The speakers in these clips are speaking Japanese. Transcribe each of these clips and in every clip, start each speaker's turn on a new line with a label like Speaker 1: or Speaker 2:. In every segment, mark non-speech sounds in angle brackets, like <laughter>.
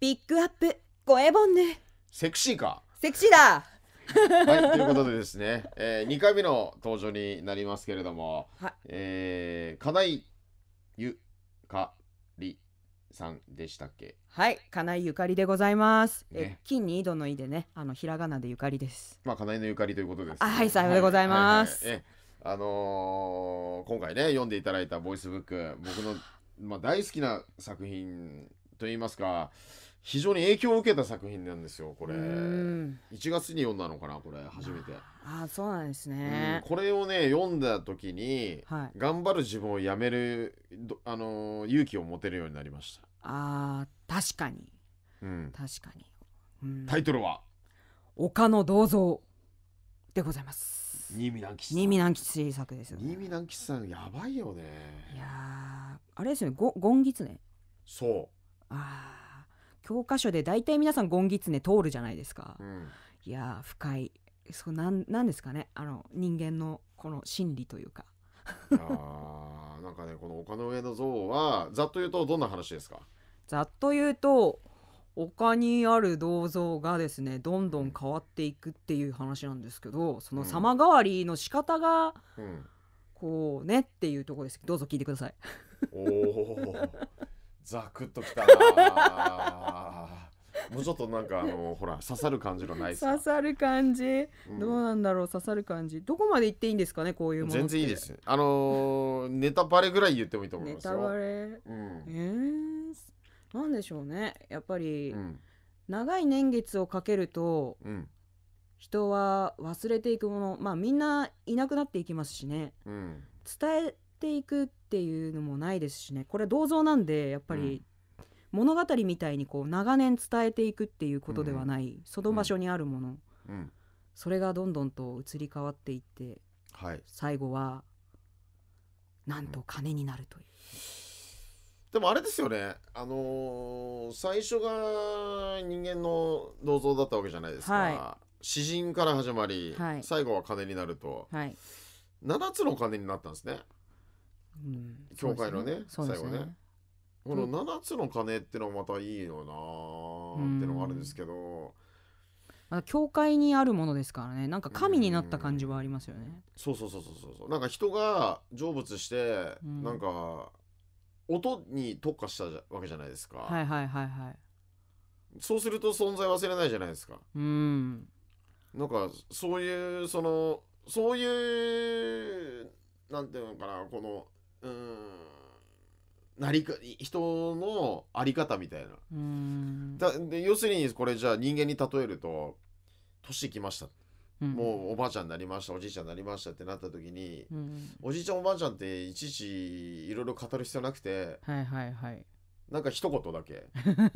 Speaker 1: ピックアップエボンヌ
Speaker 2: セクシーか
Speaker 1: セクシーだはいという
Speaker 2: ことでですね、えー、2回目の登場になりますけれども、はえー、金井ゆかりさんでしたっけ
Speaker 1: はい金井ゆかりでございます、ね、え金に井戸の井でねあのひらがなでゆ
Speaker 2: かりですまあ金井のゆかりということです、ね、はいさようでございます、はいはいはい、えあのー、今回ね読んでいただいたボイスブック僕のまあ大好きな作品といいますか非常に影響を受けた作品なんですよこれ
Speaker 1: 1
Speaker 2: 月に読んだのかなこれ初めて
Speaker 1: あそうなんですね、
Speaker 2: うん、これをね読んだ時に、はい、頑張る自分をやめるあの勇気を持てるようになりました
Speaker 1: あ確かに、うん、確かに、うん、タイトルは「丘の銅像」でございます新見南吉新見作ですよ、ね、新見南吉さんやばいよねいやあれですよねゴゴンギツネそうああ教科書で大体皆さんゴンギツネ通るじゃないですか、うん、いや深いそうなんなんですかねあの人間のこの心理というか <laughs> あなんかねこの丘の上の像
Speaker 2: はざっと言うとどんな話ですか
Speaker 1: ざっと言うと丘にある銅像がですねどんどん変わっていくっていう話なんですけどその様変わりの仕方が、こうねっていうとこですけどどうぞ聞いてください
Speaker 2: <laughs> おおザクッときた
Speaker 1: な
Speaker 2: <laughs> もうちょっとなんかあのほら刺さる感じのない
Speaker 1: 刺さる感じ、どうなんだろう刺さる感じどこまでいっていいんですかねこういうもの全然いいです
Speaker 2: あのー、ネタバレぐらい言ってもいいと思いますネタバレ、うん、
Speaker 1: えー、なんでしょうねやっぱり、うん、長い年月をかけると、うん、人は忘れていくものまあみんないなくなっていきますしね、うん、伝えていくっていうのもないですしねこれ銅像なんでやっぱり物語みたいにこう長年伝えていくっていうことではない、その場所にあるもの、それがどんどんと移り変わっていって、はい、最後はなんと金になるという。でもあれですよね、
Speaker 2: あのー、最初が人間の銅像だったわけじゃないですか、はい、詩人から始まり、はい、最後は金になると、はい、7つの金になったんですね。
Speaker 1: 教会のね最後ねこの7
Speaker 2: つの鐘ってのはまたいいよなってのがあるんですけど、
Speaker 1: ま、教会にあるものですからねなんか神になった感じはありますよね
Speaker 2: そうそうそうそうそうなんか人が成仏して、うん、なんか音に特化したわけじゃないですかは
Speaker 1: いはいはいはい
Speaker 2: そうすると存在忘れないじゃないですか
Speaker 1: うんなんか
Speaker 2: そういうそのそういうなんていうのかなこのうんなりか人のあり方みたいなだで要するにこれじゃあ人間に例えると年きました、うん、もうおばあちゃんになりましたおじいちゃんになりましたってなった時に、うん、おじいちゃんおばあちゃんっていちいちいろいろ語る必要なくて、
Speaker 1: はいはいはい、
Speaker 2: なんか一言だけ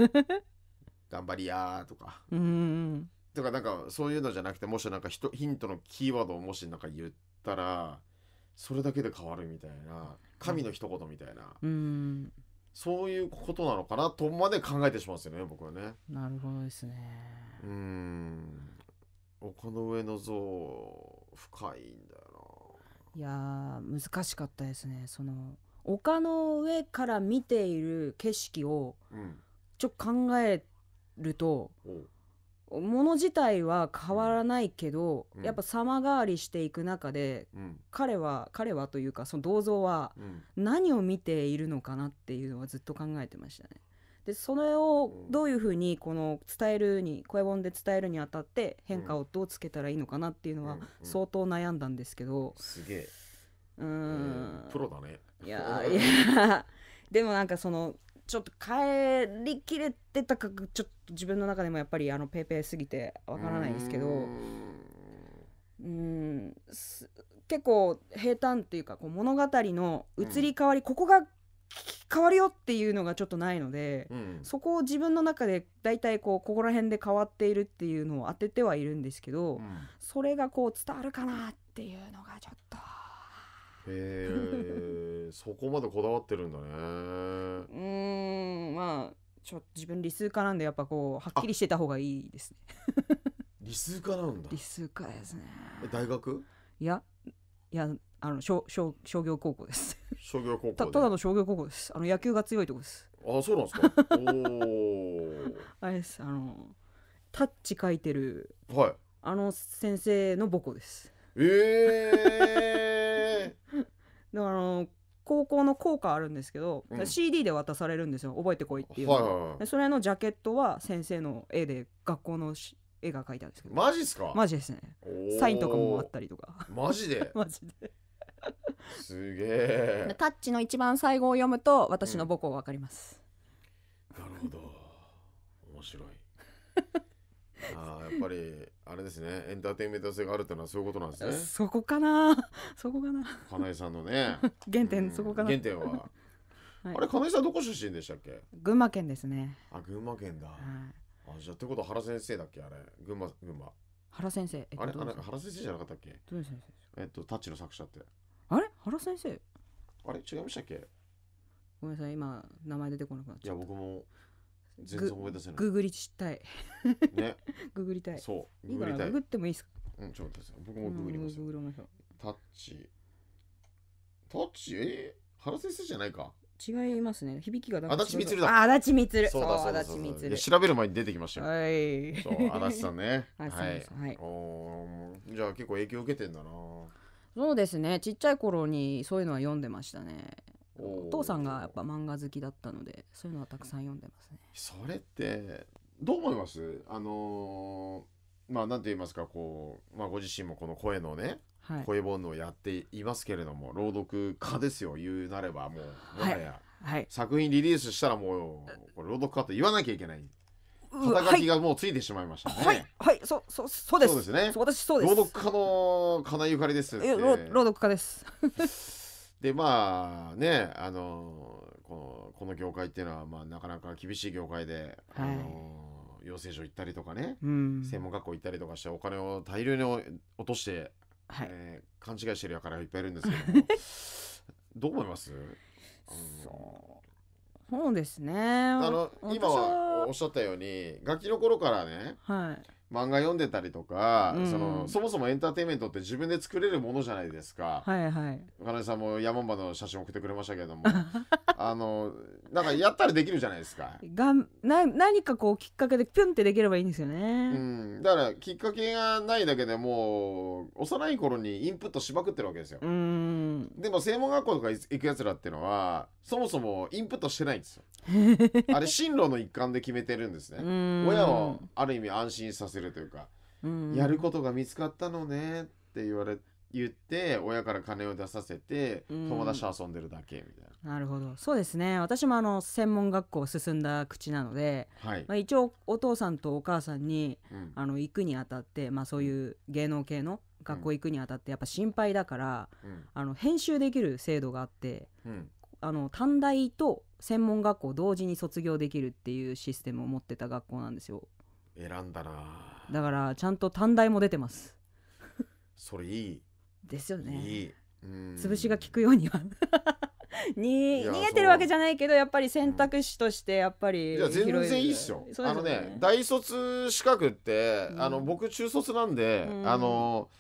Speaker 2: 「<laughs> 頑張りや」とか。
Speaker 1: うん
Speaker 2: とかなんかそういうのじゃなくてもしなんかヒントのキーワードをもしなんか言ったらそれだけで変わるみたいな神の一言みたいな、
Speaker 1: うん、
Speaker 2: そういうことなのかなとまで考えてしまうんですよね僕はね。
Speaker 1: なるほどですね。
Speaker 2: うん丘の上の像深いんだよ
Speaker 1: な。いや難しかったですねその丘の上から見ている景色をちょっと考えると、うん、もの自体は変わらないけど、うん、やっぱ様変わりしていく中で、うん、彼は彼はというかその銅像は何を見ているのかなっていうのはずっと考えてましたね。でそれをどういうふうにこの伝えるに声本で伝えるにあたって変化をどうつけたらいいのかなっていうのは相当悩んだんですけど、すげえうんプロだねいやいや <laughs> でもなんかそのちょっと帰りきれてたかちょっと自分の中でもやっぱりあのペーペーすぎてわからないですけどうん結構平坦っていうかこう物語の移り変わり、うん、ここが変わるよっていうのがちょっとないので、うん、そこを自分の中で大体こうここら辺で変わっているっていうのを当ててはいるんですけど、うん、それがこう伝わるかなっていうのがちょっと。へ
Speaker 2: ーそこまでこだわってるんだね
Speaker 1: うんまあちょ自分理数科なんでやっぱこうはっきりしてた方がいいですね <laughs> <laughs> 理数科なんだ理数科ですね大学いやいやあの商商商業高校です商業高校ただの商業高校ですあの野球が強いとこです
Speaker 2: あそうなんですかお
Speaker 1: <laughs> あれですあのタッチ書いてる、はい、あの先生の母校ですええー、あの高校の校歌あるんですけど、うん CD で渡されるんですよ覚えてこいっていうはいはいでそれのジャケットは先生の絵で学校のし絵が描いてあるんですけどマジっすかマジですねサインとかもあったりとかマジで <laughs> マジです
Speaker 2: げでえ
Speaker 1: タッチの一番最後を読むと私の母校わかります、なるほど
Speaker 2: 面白いああやっぱりあれですねエンターテインメント性があるというのはそういうことなんですねそ
Speaker 1: こかな <laughs> そこかな
Speaker 2: 金井さんのね
Speaker 1: <laughs> 原点、そこかな原点は、<laughs> はい、あれ金井さんどこ出身でしたっけ群馬県ですね
Speaker 2: あ群馬県だ、はい、あじゃあってことは原先生だっけあれ群馬群馬
Speaker 1: 原先生、えっと、あれ原先生じゃなかった
Speaker 2: っけえっとタッチの作者って
Speaker 1: あれ原先生
Speaker 2: あれ違いましたっけ
Speaker 1: ごめんなさい今名前出てこなくなっちゃったいや僕も全然思い出せない <laughs> ググりたいねググりたいそうググりたいググってもいいですか
Speaker 2: うんちょっと待って僕もググりますググりましょうタッチ
Speaker 1: タッチえ
Speaker 2: ー、原先生じゃないか
Speaker 1: 違いますね響きが足立みつるだ足立みつるそうだそうだそうだそう調
Speaker 2: べる前に出てきましたよはいそう足立さんね <laughs> はい、はい、おじゃあ結構影響受けてんだな
Speaker 1: そうですねちっちゃい頃にそういうのは読んでましたねお父さんがやっぱ漫画好きだったのでそういうのはたくさん読んでますね。そ
Speaker 2: れってどう思いますあのー、まあ何て言いますかこう、まあ、ご自身もこの声のね、はい、声ボンドをやっていますけれども朗読家ですよ言うなればもうもはや、はいはい、作品リリースしたらもうこれ朗読家と言わなきゃいけない。肩書きがもうついてしまいましたね。はい、
Speaker 1: はい、そう、そう、そ
Speaker 2: うです。そうですね。私そうです。朗読家の金ゆかりです。朗
Speaker 1: 読家です。
Speaker 2: でまあねあのこのこの業界っていうのは、まあ、なかなか厳しい業界で、はい、あの養成所行ったりとかね、うん、専門学校行ったりとかしてお金を大量に落として、はい、えー、勘違いしてるやからいっぱいいるんですけど <laughs> どう思いますそ
Speaker 1: うですねあの今はおっ
Speaker 2: しゃったように楽器の頃からね、はい漫画読んでたりとか、うん、そのそもそもエンターテインメントって自分で作れるものじゃないですか。はいはい。金井さんも山場の写真送ってくれましたけれども、<laughs> あのなんかやったらできるじゃないですか。
Speaker 1: がんな何かこうきっかけでピュンってできればいいんですよね。うん。だから
Speaker 2: きっかけがないだけでもう幼い頃にインプットしまくってるわけですよ。
Speaker 1: うん。
Speaker 2: でも専門学校とか行くやつらっていうのはそもそもインプットしてないんですよ。
Speaker 1: <laughs> あれ進路
Speaker 2: の一環で決めてるんですね。親をある意味安心させるというか、やることが見つかったのねって言われ言って親から金を出させて友達と遊んでるだけみたい
Speaker 1: な、なるほどそうですね私もあの専門学校進んだ口なので、はい、まあ、一応お父さんとお母さんに、うん、あの行くにあたって、まあ、そういう芸能系の学校行くにあたってやっぱ心配だから、うん、あの編集できる制度があって、うん、あの短大と専門学校同時に卒業できるっていうシステムを持ってた学校なんですよ。選んだなだからちゃんと短大も出てますそれいいですよねいい潰しが効くようには <laughs> に逃げてるわけじゃないけどやっぱり選択肢としてやっぱり、うん、いや全然いいっすよ、ね、あのね
Speaker 2: 大卒資格って、うん、あの僕中卒なんで、うん、あの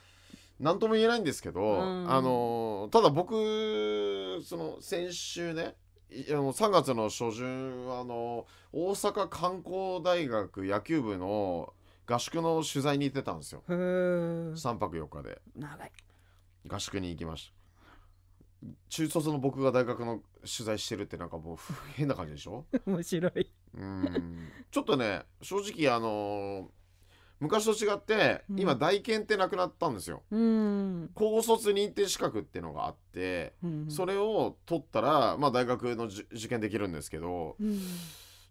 Speaker 2: 何とも言えないんですけど、あのただ僕その先週ねいやもう3月の初旬あの大阪観光大学野球部の合宿の取材に行ってたんですよ
Speaker 1: 3
Speaker 2: 泊4日で長い合宿に行きました中卒の僕が大学の取材してるってなんかもう変な感じでしょ
Speaker 1: 面白い
Speaker 2: うんちょっとね正直あの昔と違って今大検ってなくなったんですよ、
Speaker 1: うん、
Speaker 2: 高卒認定資格っていうのがあって、うん、それを取ったら、まあ、大学の受験できるんですけど、うん、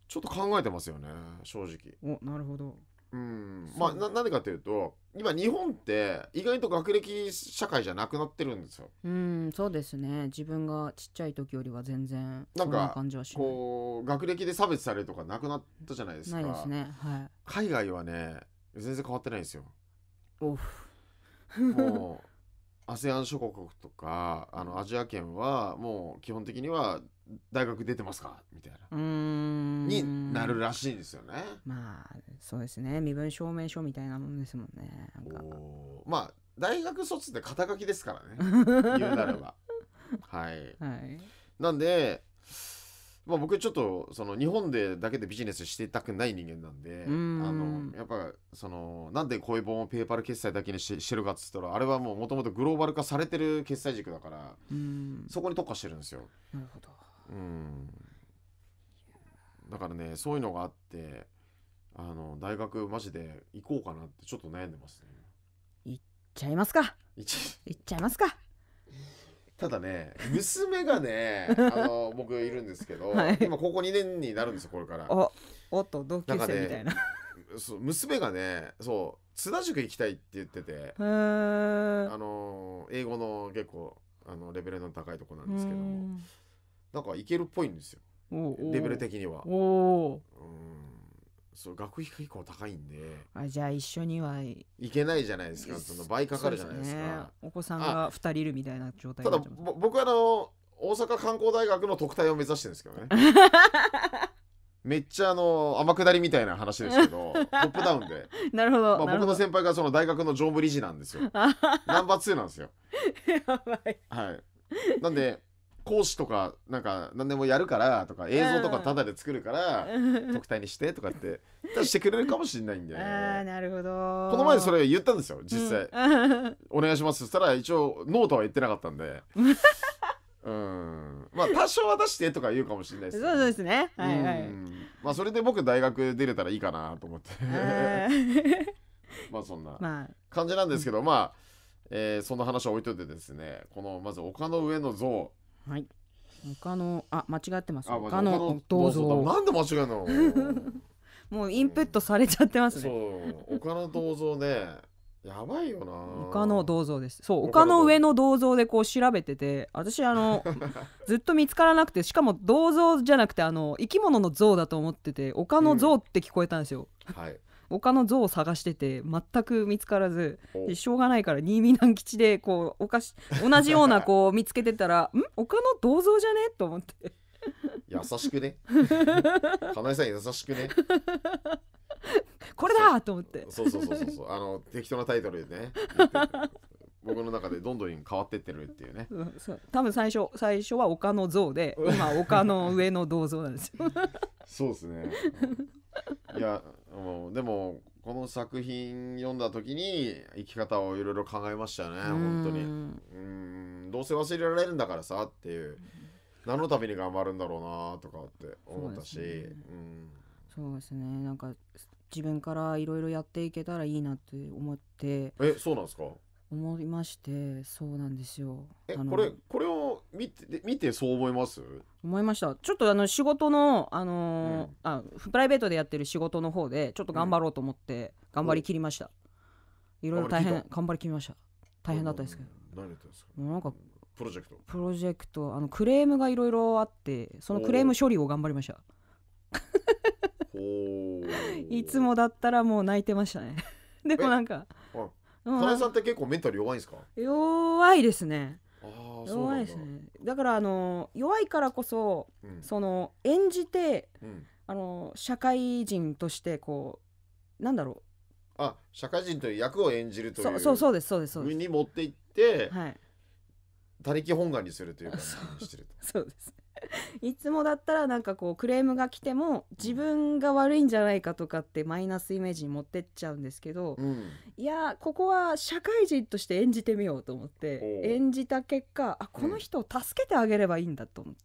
Speaker 2: ちょっと考えてますよね正
Speaker 1: 直なるほど
Speaker 2: うんまあななんでかというと
Speaker 1: 今日本っ
Speaker 2: て意外と学歴社会じゃなくなってるんですよ
Speaker 1: うんそうですね自分がちっちゃい時よりは全然なんかこ
Speaker 2: う学歴で差別されるとかなくなったじゃないですかないですね、はい、海外はね全然変わってないんですよ。オフもう ASEAN 諸国とか <laughs> あのアジア圏はもう基本的には大学出てますかみたいなになるらしいんですよね。
Speaker 1: まあそうですね身分証明書みたいなもんですもんね。なんかまあ
Speaker 2: 大学卒で肩書きですからね <laughs> 言うなれば。はい、はい、なんでまあ、僕ちょっとその日本でだけでビジネスしてたくない人間なん
Speaker 1: であの
Speaker 2: やっぱそのなんで恋本をペーパル決済だけにししてるかっつったらあれはもうもともとグローバル化されてる決済軸だからそこに特化してるんですよ。なるほどうんだからねそういうのがあってあの大学マジで行こうかなってちょっと悩んでますね。
Speaker 1: 行っちゃいますか行っちゃいますかた
Speaker 2: だね <laughs> 娘がねあの僕いるんですけど、<laughs> はい今高校2年になるんですよこれから
Speaker 1: おっと同級生みたいな。
Speaker 2: <laughs> そう娘がねそう津田塾行きたいって言っててあの英語の結構あのレベルの高いとこなんですけどもなんか行けるっぽいんですよ
Speaker 1: レベル的にはおお、うん
Speaker 2: そう学費結構高いんで
Speaker 1: あじゃあ一緒にはい
Speaker 2: けないじゃないですかその倍かかるじゃないですか、ね、
Speaker 1: お子さんが2人いるみたいな状態ただ
Speaker 2: 僕はあの大阪観光大学の特待を目指してるんですけどね <laughs> めっちゃあの天下りみたいな話ですけど <laughs> トップダウンで
Speaker 1: なるほど、まあ、僕の
Speaker 2: 先輩がその大学の常務理事なんですよ <laughs> ナンバー2なんですよやばい、はい、なんで講師とかなんか何でもやるからとか映像とかタダで作るから特待にしてとかってしてくれるかもしれないんで、ね。
Speaker 1: あなるほどこの前そ
Speaker 2: れ言ったんですよ実際、
Speaker 1: うん、
Speaker 2: お願いしますしたら一応ノートは言ってなかったんで。うんまあ多少は出してとか言うかもしれないです、ね、そ
Speaker 1: うですねはいはい、
Speaker 2: まあそれで僕大学出れたらいいかなと思って
Speaker 1: <laughs>
Speaker 2: まあそんな感じなんですけど、まあ、えー、そんな話は置いといてですねこのまず丘の上の像
Speaker 1: はい他のあ間違ってます他の銅像なんで間違えの <laughs> もうインプットされちゃってますそう他の銅像ねやばいよな他の銅像ですそう丘の上の銅像でこう調べてて私あの <laughs> ずっと見つからなくてしかも銅像じゃなくてあの生き物の像だと思ってて丘の像って聞こえたんですよ、はい他の像を探してて全く見つからずしょうがないから新見南吉でこうおかし同じような <laughs> こう見つけてたらん他の銅像じゃねと思って
Speaker 2: 優しくねかなえさん優しくね
Speaker 1: これだと思って
Speaker 2: そうそうそうそうそうあの適当なタイトルでね僕の中でどんどん変わってってるっていうね、
Speaker 1: うん、そう多分最初最初は丘の像で今丘の上の銅像なんですよ
Speaker 2: <laughs> そうですねいやもうでもこの作品読んだ時に生き方をいろいろ考えましたよね本当にうんどうせ忘れられるんだからさっていう何のために頑張るんだろうなとかって思ったし
Speaker 1: そうですね、うんね、なんか自分からいろいろやっていけたらいいなって思って
Speaker 2: えそうなんですか
Speaker 1: 思いましてそうなんですよえこれこれを見
Speaker 2: て見てそう思います
Speaker 1: 思いましたちょっとあの仕事のあのーうん、あプライベートでやってる仕事の方でちょっと頑張ろうと思って、頑張りきりました、いろいろ大変頑張りきりました大変だったですけど何やったんですかなんかプロジェクトプロジェクトあのクレームがいろいろあってそのクレーム処理を頑張りました <laughs> いつもだったらもう泣いてましたね
Speaker 2: <laughs> でもなんか金井さんって結構メンタル弱いんですか
Speaker 1: 弱いですね弱いですねだからあの弱いからこそ、うん、その演じて、うん、あの社会人としてこうなんだろう
Speaker 2: あ社会人という役を演じるというそそうそうですそうですそうですに持っていって、はい、他力本願にするという感
Speaker 1: じにしてると <laughs> そうです <laughs> いつもだったらなんかこうクレームが来ても自分が悪いんじゃないかとかってマイナスイメージに持ってっちゃうんですけど、うん、いやここは社会人として演じてみようと思って演じた結果あこの人を助けてあげればいいんだと思って。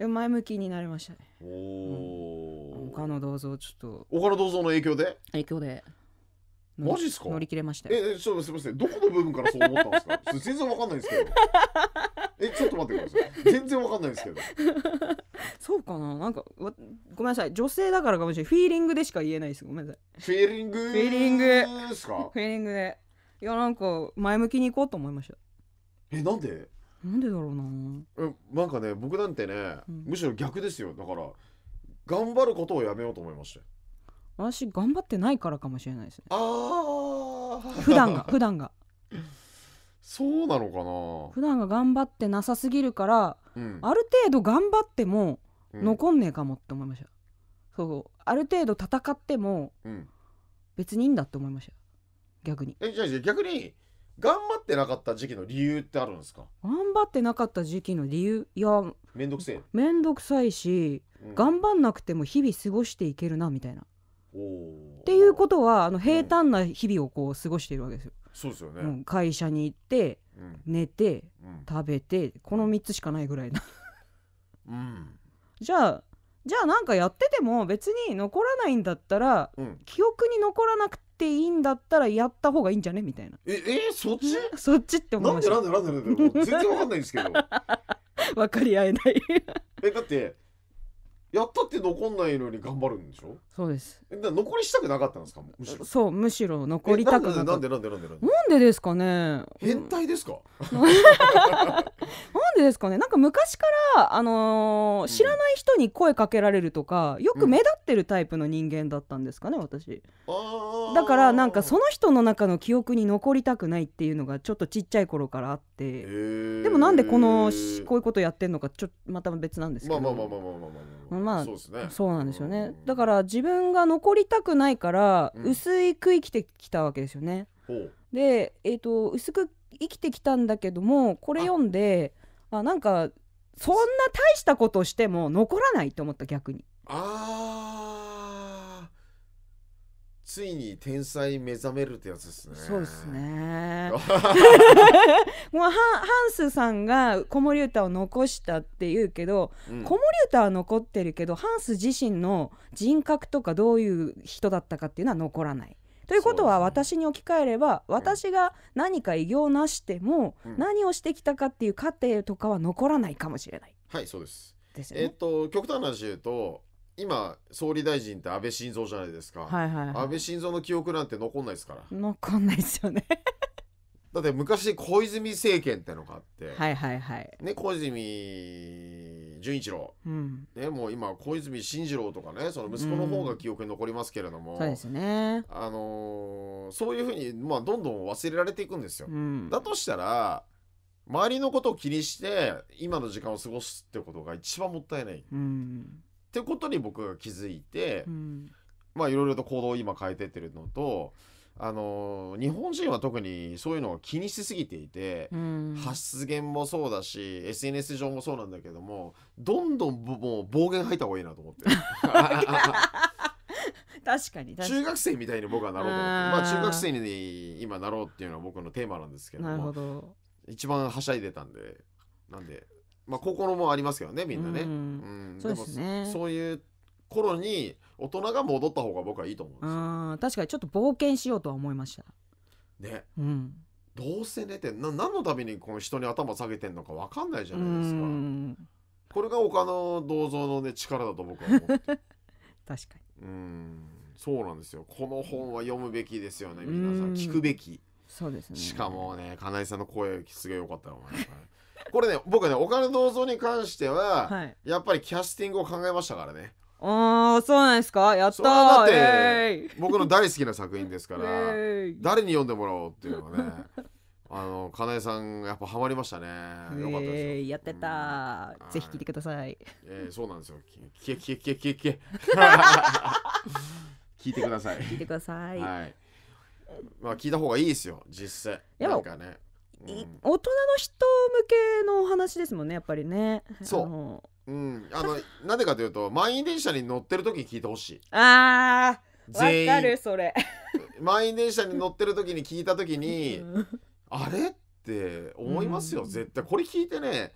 Speaker 1: うん、前向きになりましたね。
Speaker 2: お
Speaker 1: うん、岡野銅像ちょっと。岡野銅像の影響で。影響で。マジっすか乗り切れましたええちょっとすみませんどこの部分からそう思ったんですか <laughs> 全然わかんないんですけどえちょっと待ってください全然わかんないですけどそうかななんかごめんなさい女性だからかもしれないフィーリングでしか言えないですごめんなさいフィーリングフィーリングですかフィーリングでいやなんか前向きに行こうと思いましたえなんでなんでだろうな
Speaker 2: えなんかね僕なんてね、うん、むしろ逆ですよだから頑張ることをやめようと思いました
Speaker 1: 私頑張ってないからかもしれないですねああ普段が普段がそうなのかな普段が頑張ってなさすぎるから、うん、ある程度頑張っても残んねえかもって思いました、うん、そうある程度戦っても、別にいいんだって思いました逆に
Speaker 2: えじゃあ逆に頑張ってなかった時期の理由ってあるんですか
Speaker 1: 頑張ってなかった時期の理由いやめんどくせえめんどくさいし、うん、頑張んなくても日々過ごしていけるなみたいなっていうことはあの平坦な日々をこう過ごしているわけですよ。そうですよね、うん、会社に行って、うん、寝て、うん、食べてこの3つしかないぐらいな、うん、じゃあじゃあなんかやってても別に残らないんだったら、記憶に残らなくていいんだったらやった方がいいんじゃねみたいなええそっち <laughs>
Speaker 2: そっちって思いましたなんでなんでなんで全然わかんないんですけど
Speaker 1: 分 <laughs> かり合えない
Speaker 2: えだってやったって残んないのに頑張るんでしょそうですだ残りしたくなかったんですかむしろ
Speaker 1: そうむしろ残りたくなかったなんでなんでなんでなんでなんでですかね変
Speaker 2: 態ですか、なん
Speaker 1: でですかねなんか昔からあのー、知らない人に声かけられるとかよく目立ってるタイプの人間だったんですかね私、
Speaker 2: う
Speaker 1: ん、だからなんかその人の中の記憶に残りたくないっていうのがちょっとちっちゃい頃からあってでもなんでこのこういうことやってんのかちょまた別なんですけどまあまあまあまあまあまあまあまあ、まあ、そうですねそうなんですよね、だから自分分が残りたくないから薄い区生きてきたわけですよね。で、えーと、薄く生きてきたんだけどもこれ読んであなんかそんな大したことしても残らないと思った逆に。
Speaker 2: あついに天才目覚めるってやつですね。そうです
Speaker 1: ね。<laughs> もうハンハンスさんが子守歌を残したって言うけど、うん、子守歌は残ってるけどハンス自身の人格とかどういう人だったかっていうのは残らない。ということは私に置き換えれば、ね、私が何か偉業を成しても、うん、何をしてきたかっていう過程とかは残らないかもしれない。
Speaker 2: はいそうです。ですね、えっと極端な話言うと今総理大臣って安倍晋三じゃないですか、はいはいはい、安倍晋三の記憶なんて残んないですから
Speaker 1: 残んないですよね
Speaker 2: だって昔小泉政権ってのがあって、は
Speaker 1: いはいはい
Speaker 2: ね、小泉純一郎、うん、ね、もう今小泉進次郎とかねその息子の方が記憶に残りますけれども、うん、そうですね、あのー、そういうふうに、まあ、どんどん忘れられていくんですよ。うん、だとしたら周りのことを気にして今の時間を過ごすってことが一番もったいない。うんってことに僕が気づいて、うん、まあいろいろと行動を今変えてってるのと。あの日本人は特にそういうのを気にしすぎていて、うん、発言もそうだし SNS 上もそうなんだけどもどんどんもう暴言吐いた方がいいなと思って
Speaker 1: <laughs> 確かに中学
Speaker 2: 生みたいに僕はなろうと思ってまあ、中学生に今なろうっていうのは僕のテーマなんですけども一番はしゃいでたんでなんでまあ、心もありますけどねみんなね、うんそうですねそういう頃に大人が戻った方が僕はいいと思う
Speaker 1: んですよ確かにちょっと冒険しようとは思いましたね、うん、
Speaker 2: どうせねってな何のためにこの人に頭下げてんのか分かんないじゃないで
Speaker 1: すか
Speaker 2: これが他の銅像のね力だと僕は思って <laughs> 確かにうんそうなんですよこの本は読むべきですよね皆さん聞くべきそうですねしかもね金井さんの声すげえよかったよお前これね僕ねお金銅像に関しては、はい、やっぱりキャスティングを考えましたからねああそうなん
Speaker 1: ですかやっただって
Speaker 2: 僕の大好きな作品ですから <laughs> 誰に読んでもらおうっていうのはね <laughs> あのかなえさんやっぱハマりましたね。よ
Speaker 1: かったですやってた、ぜひ聞いてください。
Speaker 2: えー、そうなんですよ。聞け聞け聞け聞け。<laughs> 聞いてください。聞いてください。はい。まあ聞いた方がいいですよ実際。なんかね。
Speaker 1: 大人の人向けのお話ですもんねやっぱりねそううん
Speaker 2: あのなんでかというと満員電車に乗ってる時に聞いてほしい
Speaker 1: あーわかるそれ
Speaker 2: <laughs> 満員電車に乗ってる時に聞いた時に、うん、あれって思いますよ、うん、絶対これ聞いてね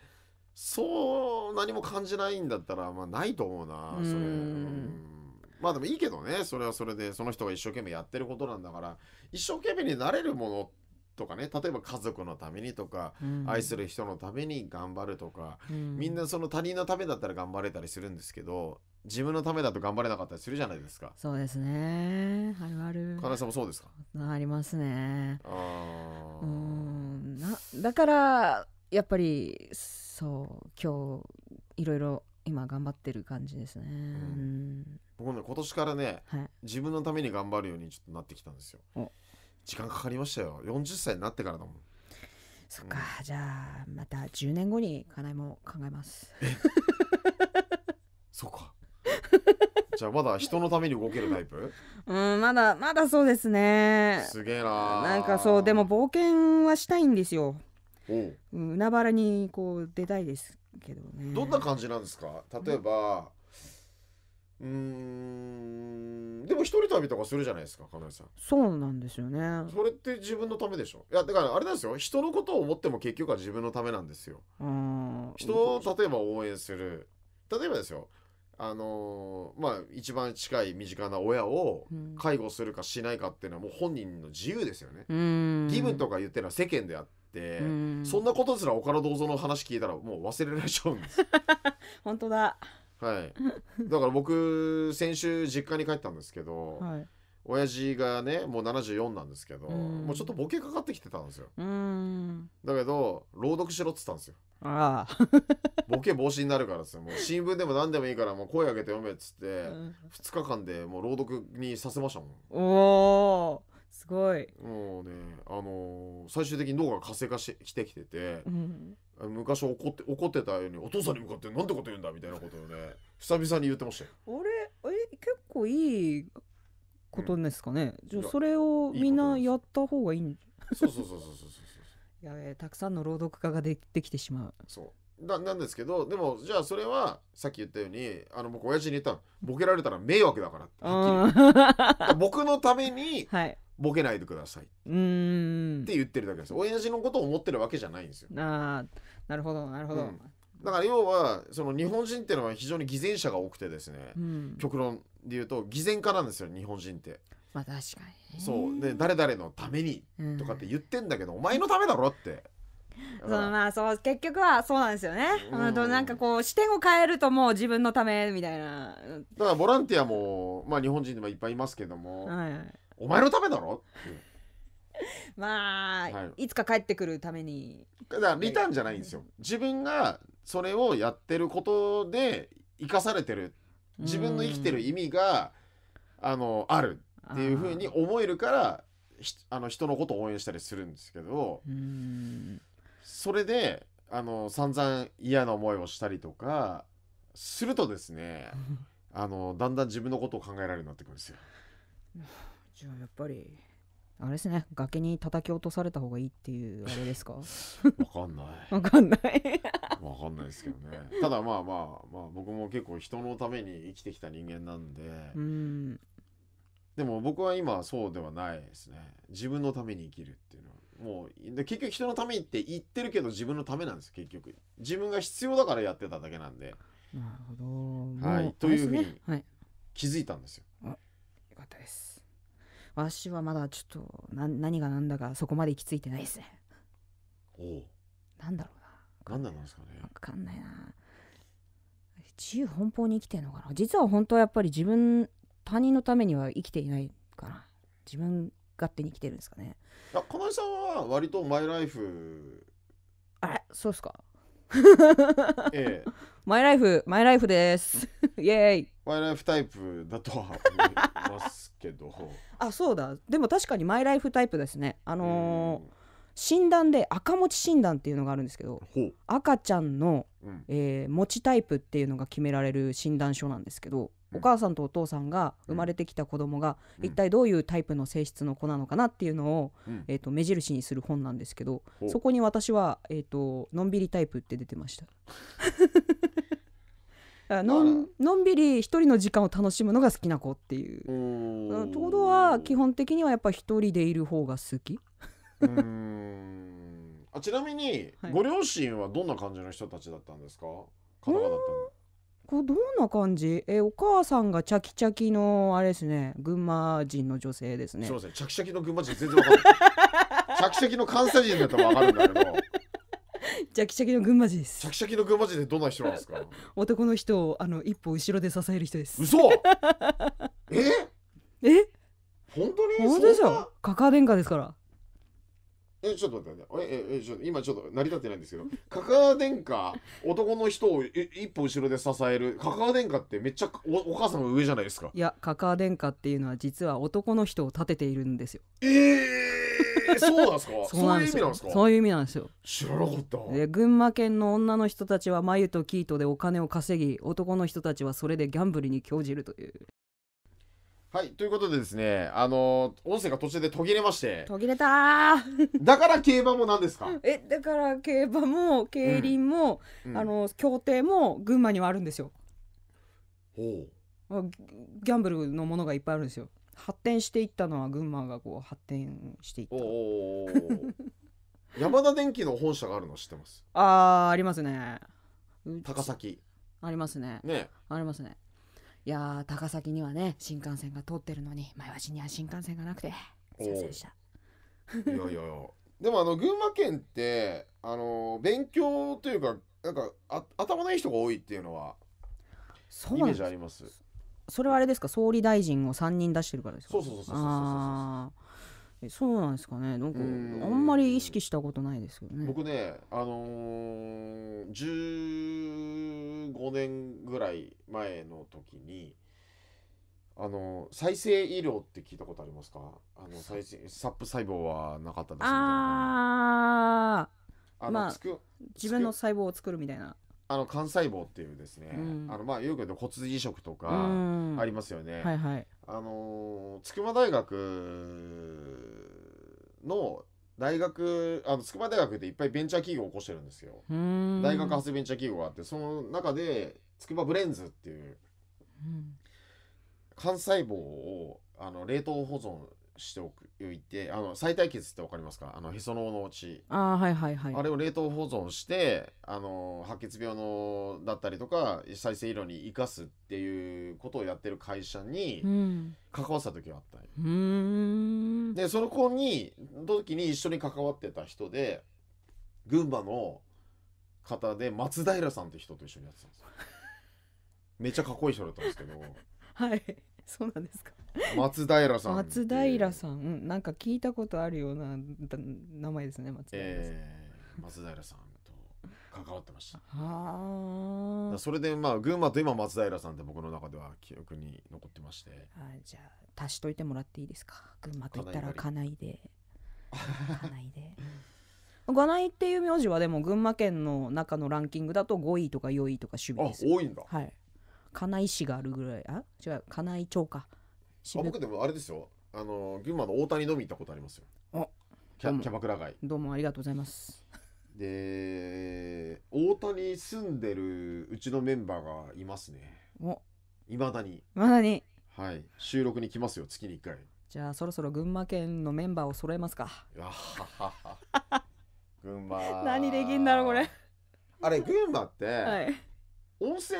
Speaker 2: そう何も感じないんだったらまあないと思うなそれ、う
Speaker 1: ん、
Speaker 2: まあでもいいけどねそれはそれでその人が一生懸命やってることなんだから一生懸命になれるものってとかね例えば家族のためにとか、うん、愛する人のために頑張るとか、うん、みんなその他人のためだったら頑張れたりするんですけど自分のためだと頑張れなかったりするじゃないですか
Speaker 1: そうですねあるある金井さんもそうですかありますねあうんなだからやっぱりそう今日いろいろ今頑張ってる感じですね、うん、僕
Speaker 2: ね今年からね、はい、自分のために頑張るようにちょっとなってきたんです
Speaker 1: よ時間かかりまし
Speaker 2: たよ40歳になってからだもんそっか、
Speaker 1: うん、じゃあまた10年後に金も考えます <laughs>
Speaker 2: そうかじゃあまだ人のために動けるタイプ
Speaker 1: うんまだまだそうですねすげえななんかそうでも冒険はしたいんですよう海原にこう出たいですけどねどんな感じ
Speaker 2: なんですか例えば、うんでも一人旅とかするじゃないですか金井さん
Speaker 1: そうなんですよねそ
Speaker 2: れって自分のためでしょいやだからあれなんですよ人のことを思っても結局は自分のためなんですよ人を例えば応援する例えばですよあのー、まあ一番近い身近な親を介護するかしないかっていうのはもう本人の自由ですよね義務とか言ってるのは世間であってそんなことすら岡田銅像の話聞いたらもう忘れられちゃうんです
Speaker 1: <laughs> 本当だ
Speaker 2: はい <laughs> だから僕先週実家に帰ったんですけど、はい親父がねもう74なんですけど、うもうちょっとボケかかってきてたんですよ、
Speaker 1: うん、
Speaker 2: だけど朗読しろっつったんですよ
Speaker 1: ああ
Speaker 2: <laughs> ボケ防止になるからですよもう新聞でも何でもいいからもう声上げて読めっつって、うん、2日間でもう朗読にさせましたもん
Speaker 1: おおすごいもうね、
Speaker 2: あのー最終的に脳が活性化ししてきてて、うん、昔怒って怒ってたように「お父さんに向かってなんてこと言うんだ」みたいなことをね久々に言ってましたよ。
Speaker 1: あれえ結構いいことですかね、じゃそれをみんなやった方がいいんそうそうそうそうそうそう <laughs> やべえたくさんの朗読家がでできてしまうそう
Speaker 2: ななんですけどでもじゃあそれはさっき言ったようにあの僕親父に言ったのボケられたら迷惑だからって
Speaker 1: はっきり
Speaker 2: 僕のため
Speaker 1: に <laughs> はい
Speaker 2: ボケないでくださいって
Speaker 1: 言
Speaker 2: ってるだけです親父のことを思ってるわけじゃないんですよ
Speaker 1: あなるほどなるほど、うん、
Speaker 2: だから要はその日本人っていうのは非常に偽善者が多くてですね、うん、極論で言うと偽善家なんですよ日本人って
Speaker 1: まあ確かにそう
Speaker 2: で誰々のためにとかって言ってんだけど、うん、お前のためだろって
Speaker 1: そのまあそう結局はそうなんですよね、うん、あのなんかこう視点を変えるともう自分のためみたいなだからボラ
Speaker 2: ンティアも、まあ、日本人でもいっぱいいますけども、はいはい、お前のためだろ <laughs>
Speaker 1: まあ、はい、いつか帰ってくるために
Speaker 2: だからリターンじゃないんですよ自分がそれをやってることで生かされてる自分の生きてる意味があのあるっていうふうに思えるからあの人のことを応援したりするんですけどそれであの散々嫌な思いをしたりとかするとですね <laughs> あのだんだん自分のことを考えられるようになってくるんですよ。
Speaker 1: <laughs> じゃあやっぱりあれですね崖に叩き落とされた方がいいっていうあれですかわかんない <laughs> わかんないわかんないですけど
Speaker 2: ねただまあまあまあ僕も結構人のために生きてきた人間なんでうんでも僕は今そうではないですね自分のために生きるっていうのはもうで結局人のためにって言ってるけど自分のためなんです結局自分が必要だからやってただけなんで
Speaker 1: なるほどはいというふうに
Speaker 2: 気づいたんです
Speaker 1: よ、はい、よかったです私はまだちょっとな何が何だかそこまで行き着いてないですねおおなんだろうな何なんですかね分かんないな自由奔放に生きてんのかな実は本当はやっぱり自分他人のためには生きていないかな自分勝手に生きてるんですかねあ
Speaker 2: 金井さんは割とマイライフ
Speaker 1: あれそうっすかええ、マイライフマイライフです <laughs> イエーイ
Speaker 2: マイライフタイプだとは思いますけど <laughs>
Speaker 1: あそうだでも確かにマイライフタイプですねあのー、診断で赤持ち診断っていうのがあるんですけど赤ちゃんの、うん、えー、持ちタイプっていうのが決められる診断書なんですけど、お母さんとお父さんが生まれてきた子供が一体どういうタイプの性質の子なのかなっていうのを、えー、と目印にする本なんですけどそこに私は、えーと「のんびりタイプ」って出てました。<laughs> のんのんびり一人の時間を楽しむのが好きな子っていうところは基本的にはやっぱ一人でいる方が好き
Speaker 2: うんあちなみに、はい、ご両親はどんな感じの人たちだったんですか方々だったん
Speaker 1: こうどんな感じえお母さんがチャキチャキのあれですね群馬人の女性ですねすいません
Speaker 2: チャキチャキの群馬人全然わかんない
Speaker 1: チャキチャキの関西人だったらわかるんだけどチャキチャキの群馬人ですチャキチャキの群馬人ってどんな人なんですか男の人をあの一歩後ろで支える人です嘘
Speaker 2: ええ本当に本当ですよ
Speaker 1: カカ殿下ですから
Speaker 2: え、ちょっと待って待って、え、え、ちょ今ちょっと成り立ってないんですけど、カカア殿下、男の人を一歩後ろで支える、カカア殿下ってめっちゃお母さんの上じゃないですか。
Speaker 1: いや、カカア殿下っていうのは実は男の人を立てているんですよ。えー、そうなんですか <laughs> そういう意味なんですかそういう意味なんですよ。知らなかった。で、群馬県の女の人たちは眉とキートでお金を稼ぎ、男の人たちはそれでギャンブルに興じるという。
Speaker 2: はいということでですねあの音声が途中で途切れまして
Speaker 1: 途切れたー
Speaker 2: だから競馬も何ですか <laughs>
Speaker 1: えだから競馬も競輪も、うんあの競艇も群馬にはあるんですよほうあギャンブルのものがいっぱいあるんですよ発展していったのは群馬がこう発展していったお
Speaker 2: お <laughs> 山田電機の本社があるの知ってます
Speaker 1: ああ、ありますね高崎ありますねねありますねいや高崎にはね新幹線が通ってるのに前橋には新幹線がなくて
Speaker 2: すいませんでしたいやいやいやでもあの群馬県ってあの勉強というかなんかあ頭のいい人が多いっていうのはイメージあります
Speaker 1: それはあれですか総理大臣を3人出してるからですかそうそうそうそうそうそうなんですかねなんかあんまり意識したことないですよね僕ね
Speaker 2: あのー、15年ぐらい前の時にあの再生医療って聞いたことありますかあの再生サップ細胞はなかったですみた
Speaker 1: いなあまあ自分の細胞を作るみたいな
Speaker 2: あの幹細胞っていうですね、うん、あのまあよく言うと骨髄移植とかありますよね、はいはい、あの筑波大学の大学あの筑波大学でいっぱいベンチャー企業を起こしてるんですよ
Speaker 1: 大学発
Speaker 2: ベンチャー企業があってその中で筑波ブレンズっていう、幹細胞をあの冷凍保存しておくおいてあの再対決って分かりますかあのへその緒のうち
Speaker 1: あ,、はいはいはい、あ
Speaker 2: れを冷凍保存してあの白血病のだったりとか再生医療に生かすっていうことをやってる会社に関わった時があったうん、でその子に時に一緒に関わってた人で群馬の方で松平さんって人と一緒にやってたんですよ。<laughs> めっちゃかっこいい人だったんですけど。
Speaker 1: はい、そうなんですか松平さん松平さん、なんか聞いたことあるような名前ですね松平さん、え
Speaker 2: ー、松平さんと関わってまし
Speaker 1: た
Speaker 2: <laughs> それでまあ群馬と今松平さんって僕の中では記憶に残ってまして
Speaker 1: あじゃあ足しといてもらっていいですか群馬と言ったら家内で家内 <laughs> でガナイっていう名字はでも群馬県の中のランキングだと5位とか4位とか守備です多いんだはい金井市があるぐらいあ違う金井町か
Speaker 2: 僕でもあれですよあの群馬の大谷のみ行ったことあります
Speaker 1: よあキ
Speaker 2: ャキャバクラ街どうもありがとうございますで大谷住んでるうちのメンバーがいますねおいまだにまだにはい収録に来ますよ月に1回
Speaker 1: じゃあそろそろ群馬県のメンバーを揃えますか
Speaker 2: <laughs> 群馬何できんだろうこれあれ群馬って、はい、温泉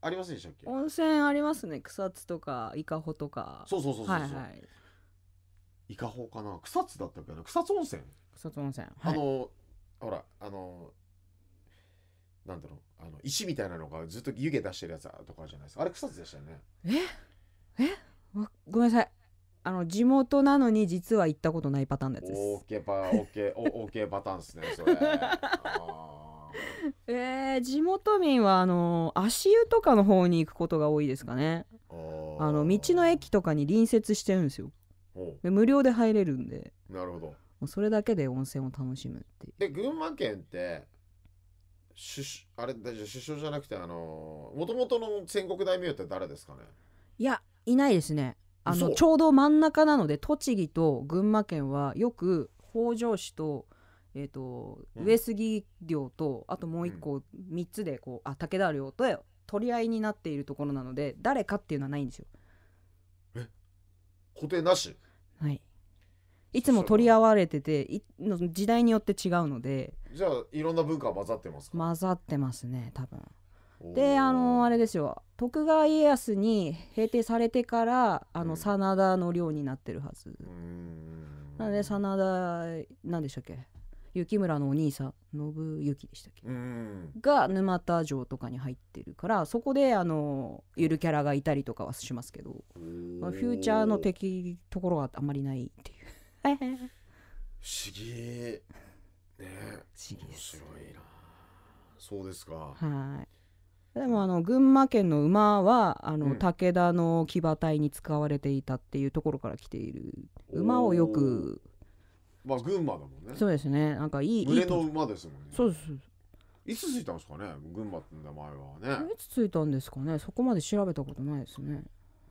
Speaker 2: ありますでしたっ
Speaker 1: け温泉ありますね草津とか伊香保とかそうそうそうそうはいはい
Speaker 2: 伊香保かな草津だったっけな草津温泉草津温泉、はい、あのほらあのなんだろうあの石みたいなのがずっと湯気出してるやつとかじゃないですかあれ草津でしたよね
Speaker 1: ええごめんなさいあの地元なのに実は行ったことないパターンのやつで
Speaker 2: すオーケーパーオーケーオーケーパターンですねそれ <laughs>
Speaker 1: ああ <laughs> えー、地元民はあの足湯とかの方に行くことが多いですかねあの道の駅とかに隣接してるんですよで無料で入れるんでなるほどもうそれだけで温泉を楽しむって
Speaker 2: いうで群馬県って首あれ大丈夫首相じゃなくてあのもともとの戦国大名って誰ですかね
Speaker 1: いやいないですねあのちょうど真ん中なので栃木と群馬県はよく北条氏とえーと、うん、上杉領とあともう一個3つでこう、うん、あ武田領と取り合いになっているところなので誰かっていうのはないんですよ。
Speaker 2: え固定なし
Speaker 1: はいいつも取り合われてての時代によって違うので
Speaker 2: じゃあいろんな文化混ざってます
Speaker 1: か混ざってますね多分。であのあれですよ徳川家康に平定されてからあの、うん、真田の領になってるはずなので真田何でしたっけ雪村のお兄さん信行でしたっけ、うん、が沼田城とかに入ってるからそこであのゆるキャラがいたりとかはしますけど、まあ、フューチャーの敵ところはあんまりないっていう不思
Speaker 2: 議ね不思議面白いなそうですか
Speaker 1: はいでもあの群馬県の馬はあの、武田の騎馬隊に使われていたっていうところから来ている馬をよく
Speaker 2: まあ群馬だもんねそうですねなんかいい群れの馬ですもんねそうですいつついたんですかね群馬って名前は
Speaker 1: ねいつついたんですかねそこまで調べたことないですね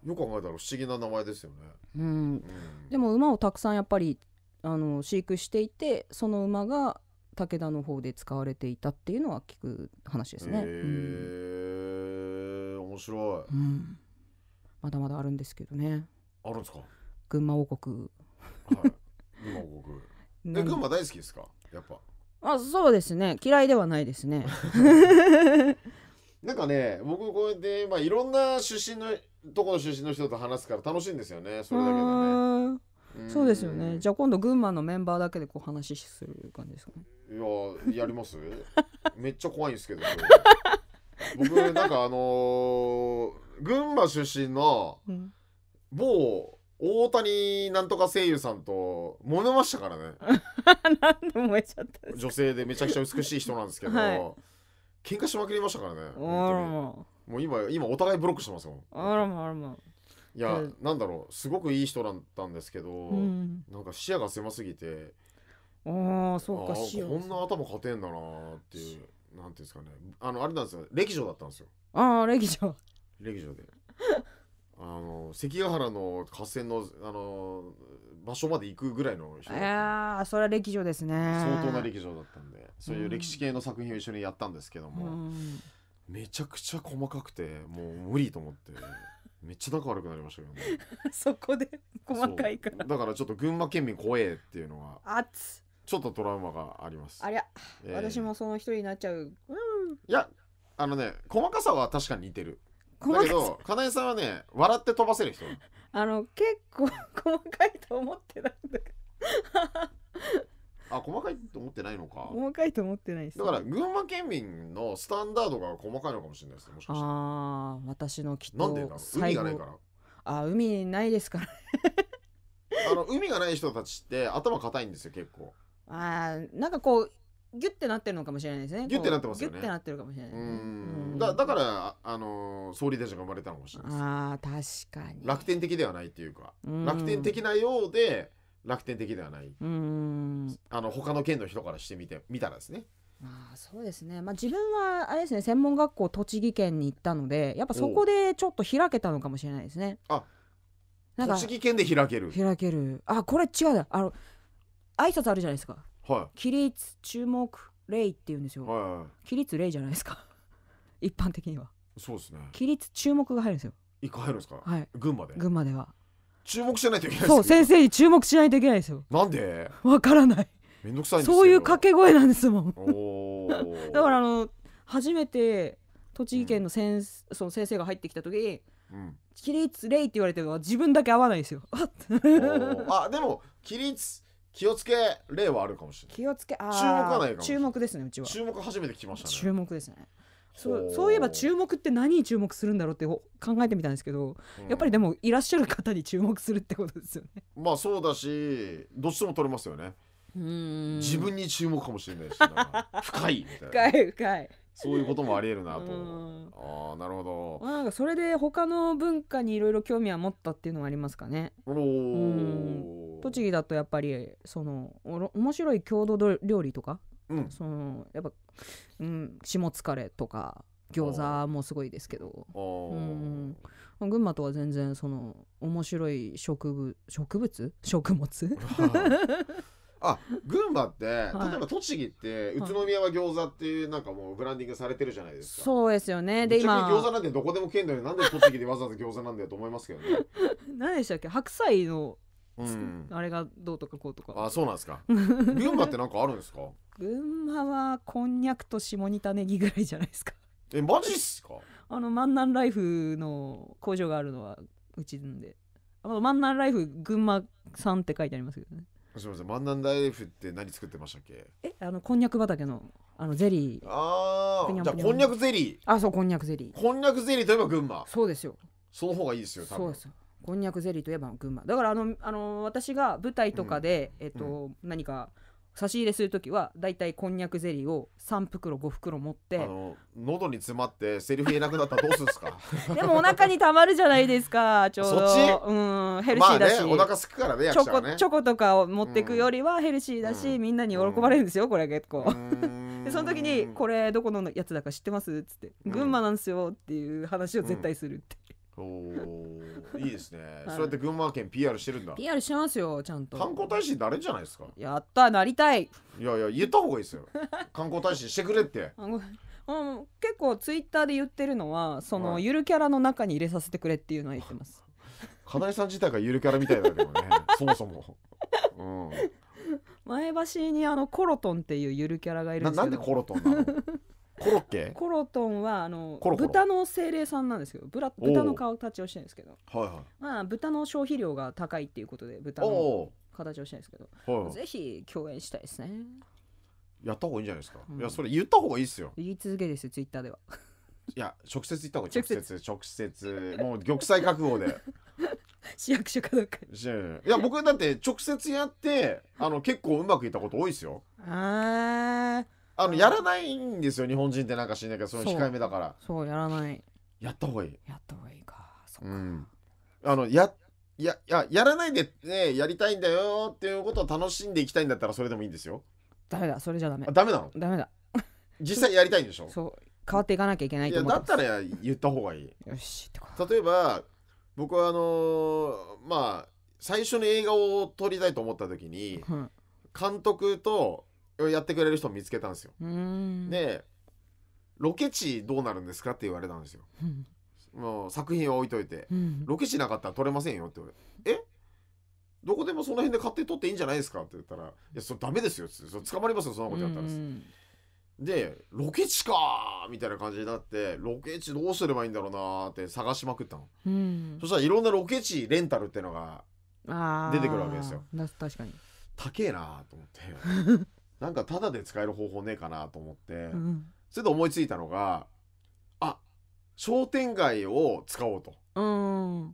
Speaker 2: よく考えたら不思議な名前ですよね、
Speaker 1: うん、うん、でも馬をたくさんやっぱりあの飼育していてその馬が武田の方で使われていたっていうのは聞く話ですねへ
Speaker 2: えうん、面白い、う
Speaker 1: ん、まだまだあるんですけどねあるんですか群馬王国、はい
Speaker 2: 群今僕え群馬大好きですかやっぱ
Speaker 1: あそうですね嫌いではないですね <laughs> なんかね
Speaker 2: 僕こうやって、まあ、いろんな出身のとこの出身の人と話すから楽しいんですよねそれだけ
Speaker 1: でねそうですよねじゃあ今度群馬のメンバーだけでこう話しする感じですかね
Speaker 2: いややります <laughs> めっちゃ怖いんですけど僕なんかあのー、群馬出身の某大谷なんとか声優さんと揉めましたからね何度 <laughs> 燃えちゃった女性でめちゃくちゃ美しい人なんですけど、はい、喧嘩しまくりましたからね
Speaker 1: も
Speaker 2: う今今お互いブロックしてますもん
Speaker 1: あらまあらまいや、う
Speaker 2: なんだろうすごくいい人だったんですけど、うん、なんか視野が狭すぎて
Speaker 1: ああそうか視こん
Speaker 2: な頭勝てんだなっていうなんていうんですかねあのあれなんですよ歴女だったんですよ
Speaker 1: ああ歴女
Speaker 2: 歴女であの関ヶ原の合戦のあの場所まで行くぐらいの人だっあ
Speaker 1: あそれは歴女ですね相当な歴女
Speaker 2: だったんでそういう歴史系の作品を一緒にやったんですけども、うん、めちゃくちゃ細かくてもう無理と思って。めっちゃ仲悪くなりましたけど
Speaker 1: ね <laughs> そこで細かいか
Speaker 2: らだからちょっと群馬県民怖えっていうのはちょっとトラウマがあります
Speaker 1: ありゃ、えー、私もその一人になっちゃう、うん、
Speaker 2: いやあのね細かさは確かに似てるだけど金井さんはね笑って飛ばせる人
Speaker 1: あの結構細かいと思ってないんだけど
Speaker 2: あ細かいと思ってないのか細
Speaker 1: かいと思ってないです、ね、だから
Speaker 2: 群馬県民のスタンダードが細かいのかもしれないですもしか
Speaker 1: してああ私のきっとなんでだ海がないからあ海ないですから
Speaker 2: あの海がない人たちって頭固いんですよ結構
Speaker 1: ああなんかこうギュってなってるのかもしれないですねギュってなってますよねギュッてなってるかもしれない、うんだだから
Speaker 2: あの総理大臣が生まれたのかもしれない
Speaker 1: ですあ確かに
Speaker 2: 楽天的ではないっていうか楽天的なようで楽天的ではない
Speaker 1: うん
Speaker 2: あの他の県の人からしてみて見たらですね
Speaker 1: あそうですね、まあ、自分はあれですね専門学校栃木県に行ったのでやっぱそこでちょっと開けたのかもしれないですねあ栃木県で開ける開けるあこれ違うだあの挨拶あるじゃないですかはい、起立注目礼って言うんですよ、はいはい、起立礼じゃないですか <laughs> 一般的にはそうですね起立注目が入るんですよ一個入るんですかはい群馬で群馬では注目しないといけないそう先生に注目しないといけないですよなんでわからないめんどくさいそういう掛け声なんですもんだからあの初めて栃木県のせん、先,、その先生が入ってきた時に「起立礼」って言われてるのは自分だけ合わないですよ。
Speaker 2: あでも起立気をつけ例はあるかもしれない気をつけあ注目はないかも注
Speaker 1: 目ですねうちは注目
Speaker 2: 初めて来ましたね
Speaker 1: 注目ですねそうそういえば注目って何に注目するんだろうって考えてみたんですけど、うん、やっぱりでもいらっしゃる方に注目するってことですよね
Speaker 2: まあそうだしどっちとも取れますよね
Speaker 1: うん自分
Speaker 2: に注目かもしれないし <laughs> 深いみたいな深い深いそういうこともありえるなとああなるほど
Speaker 1: なんかそれで他の文化にいろいろ興味は持ったっていうのはありますかねおお栃木だとやっぱりその面白い郷土料理とか、うん、そのやっぱ、うん、下疲れとか餃子もすごいですけど、うん、群馬とは全然その面白い植物植物食物 <laughs> あ
Speaker 2: 群馬って、例えば栃木って宇都宮は餃子っていうなんかもうブランディングされてるじゃないです
Speaker 1: かそうですよねで今餃子
Speaker 2: なんてどこでも県内なんで栃木でわざわざ餃子なんだよと思いますけどね
Speaker 1: <laughs> 何でしたっけ白菜のうんあれがどうとかこうとかあそうなんですか <laughs> 群馬っ
Speaker 2: てなんかあるんですか
Speaker 1: 群馬はこんにゃくと下仁田ネギぐらいじゃないですかえマジっすかあの万南ライフの工場があるのはうちなんであの万南ライフ群馬さんって書いてありますけどね
Speaker 2: すみません万南ライフって何作ってましたっけ
Speaker 1: えあのこんにゃく畑のあのゼリーああじゃあこんにゃくゼリーあそうこんにゃくゼリーこんにゃくゼリーといえば群馬そうですよその方がいいですよ多分そうですよこんにゃくゼリーといえば群馬だからあの、あの私が舞台とかで、うん、えっと、うん、何か差し入れする時はだいたいこんにゃくゼリーを3袋5袋持ってあ
Speaker 2: の喉に詰まってセリフ言えなくなったらどうするんですか <laughs> で
Speaker 1: もお腹にたまるじゃないですかちょうどうんヘルシーだし、まあね、お腹すくからね、ね、チョコチョコとかを持ってくよりはヘルシーだし、うん、みんなに喜ばれるんですよ、これ結構。その時に「これどこのやつだか知ってます?」っつって「群馬なんですよ」っていう話を絶対するって、
Speaker 2: お <laughs> いいですね、そうやって群馬県 PR してるんだ PR しますよちゃんと観光大使になれんじゃないですか
Speaker 1: やったなりたい
Speaker 2: いやいや言った方がいいですよ
Speaker 1: <laughs> 観光大使
Speaker 2: してくれって
Speaker 1: あのうん結構ツイッターで言ってるのはその、はいゆるキャラの中に入れさせてくれっていうのは言ってます
Speaker 2: <laughs> 金井さん自体がゆるキャラみたいだけどねそもそも、うん、
Speaker 1: 前橋にあのコロトンっていうゆるキャラがいるんですけどなんでコロトンなの
Speaker 2: コロッケコ
Speaker 1: ロトンはあのコロコロ豚の精霊さんなんですけど豚豚のちをしてるんですけど、はいはいまあ、豚の消費量が高いっていうことで豚の形をしてるんですけど、はいぜひ共演したいですね
Speaker 2: やった方がいいんじゃないですか、うんいやそれ言った方がいいですよ
Speaker 1: 言い続けですツイッターでは
Speaker 2: いや直接言った方がいい直直接直接もう玉砕覚悟で <laughs> 市役所かどうかいや僕だって直接やってあの結構うまくいったこと多いですよ
Speaker 1: あああのやらな
Speaker 2: いんですよ日本人ってなんかしないけどその控えめだから
Speaker 1: そうやらないやったほうがいいやったほうがい
Speaker 2: いかそっか、うんあのややややらないで、ね、やりたいんだよっていうことを楽しんでいきたいんだったらそれでもいいんですよ
Speaker 1: ダメだそれじゃダメダメなのダメだ
Speaker 2: 実際やりたいんでしょ <laughs> そ
Speaker 1: う変わっていかなきゃいけないと思いやだったら言った方がいいよし
Speaker 2: 例えば僕はあのー、まあ最初に映画を撮りたいと思った時に、うん、監督とやってくれる人を見つけたんですよ。でロケ地どうなるんですかって言われたんですよ。もう作品は置いといて、ロケ地なかったら撮れませんよって言われて「えどこでもその辺で勝手に撮っていいんじゃないですか?」って言ったら「いやそれダメですよ」って捕まりますよそんなことやったらです。でロケ地かみたいな感じになってロケ地どうすればいいんだろうなって探しまくった
Speaker 1: の、そしたら
Speaker 2: いろんなロケ地レンタルっていうのが
Speaker 1: 出てくるわけですよ確かに高え
Speaker 2: なと思って <laughs> なんかタダで使える方法ねえかなと思って、うん、それで思いついたのがあ商店街を使おうと。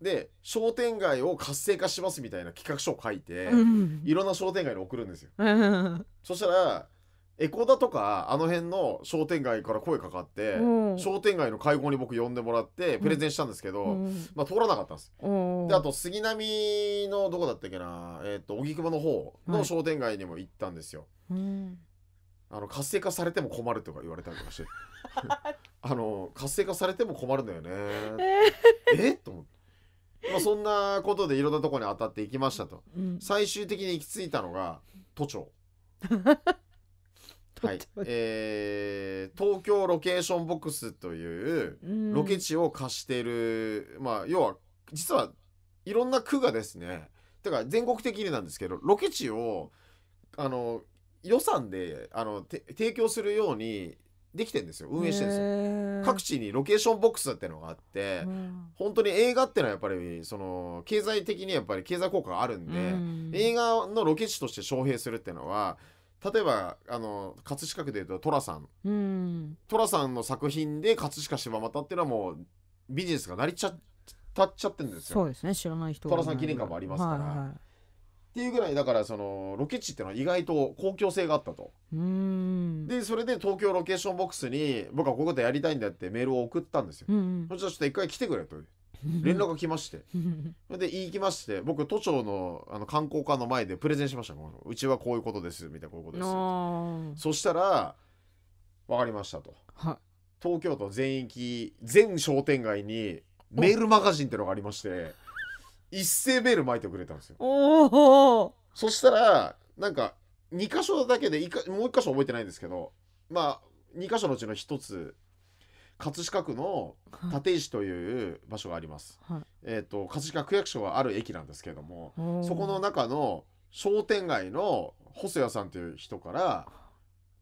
Speaker 2: で商店街を活性化しますみたいな企画書を書いて、うん、いろんな商店街に送るんですよ。そしたらエコ田とかあの辺の商店街から声かかって、うん、商店街の会合に僕呼んでもらってプレゼンしたんですけど、うん、まあ、通らなかったんです、うん、であと杉並のどこだったっけな、えーと、荻窪の方の商店街にも行ったんですよ、はい、あの活性化されても困るとか言われたりとかして <laughs> あの活性化されても困るんだよねえー、と思って。まあ、そんなことでいろんなところに当たっていきましたと、最終的に行き着いたのが都庁 <laughs> はい、えー、東京ロケーションボックスというロケ地を貸してる、まあ要は実はいろんな区がですねだから全国的になんですけどロケ地をあの予算であの提供するようにできてんですよ運営してんです
Speaker 1: よ
Speaker 2: 各地にロケーションボックスっていうのがあって、うん、本当に映画っていうのはやっぱりその経済的にやっぱり経済効果があるんで、うん、映画のロケ地として招聘するっていうのは例えばあの葛飾区でいうと寅さん寅、さんの作品で葛飾柴又っていうのはもうビジネスが成りちゃっちゃってるんですよそうです
Speaker 1: ね知らない人寅さん記念館もありますから、はいはい、っ
Speaker 2: ていうぐらいだからそのロケ地っていうのは意外と公共性があったと
Speaker 1: で
Speaker 2: それで東京ロケーションボックスに僕はこういうことやりたいんだってメールを送ったんですよ、うんうん、そしたら一回来てくれと連絡が来ましてで行きまして僕都庁のあの観光課の前でプレゼンしましたうちはこういうことですみたいなこういうことですそしたら「分かりましたと」東京都全域全商店街にメールマガジンってのがありまして一斉メール巻いてくれたんですよそしたらなんか2箇所だけでもう1箇所覚えてないんですけどまあ2箇所のうちの1つ葛飾区の立石という場所があります、はい、えーと、葛飾区役所がある駅なんですけれどもそこの中の商店街の細谷さんという人から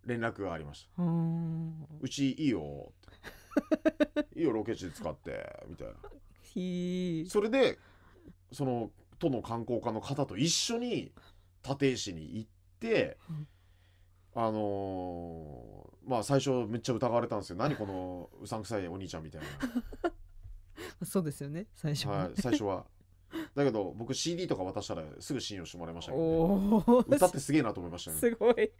Speaker 2: 連絡がありました「うちいいよ」いいよロケ地で使って」みたいな。それでその都の観光課の方と一緒に立石に行って。うんあのー、まあ最初めっちゃ疑われたんですよ <laughs> 何このうさんくさいお兄ちゃんみたいな
Speaker 1: そうですよね最初は、はい、
Speaker 2: 最初はだけど僕 CD とか渡したらすぐ信用してもらいましたけど、ね、歌ってすげえなと思いましたねすごい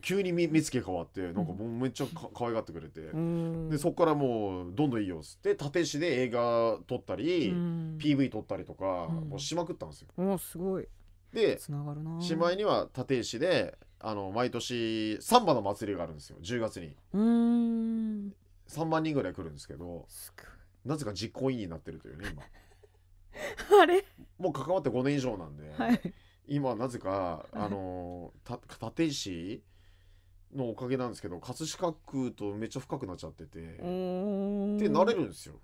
Speaker 2: 急に見つけ変わってなんかもうめっちゃか可愛がってくれて、うん、でそこからもうどんどんいいよっつって立石で映画撮ったり、うん、PV 撮ったりとか、うん、もうしまくったんですよ。
Speaker 1: おすごいでしま
Speaker 2: いには立石であの毎年サンバの祭りがあるんですよ10月に
Speaker 1: うん
Speaker 2: 3万人ぐらい来るんですけどなぜか実行委員になってるというね今 <laughs> あれもう関わって5年以上なんで、はい、今なぜかあのた立石のおかげなんですけど葛飾区とめっちゃ深くなっちゃっててってなれるんですよ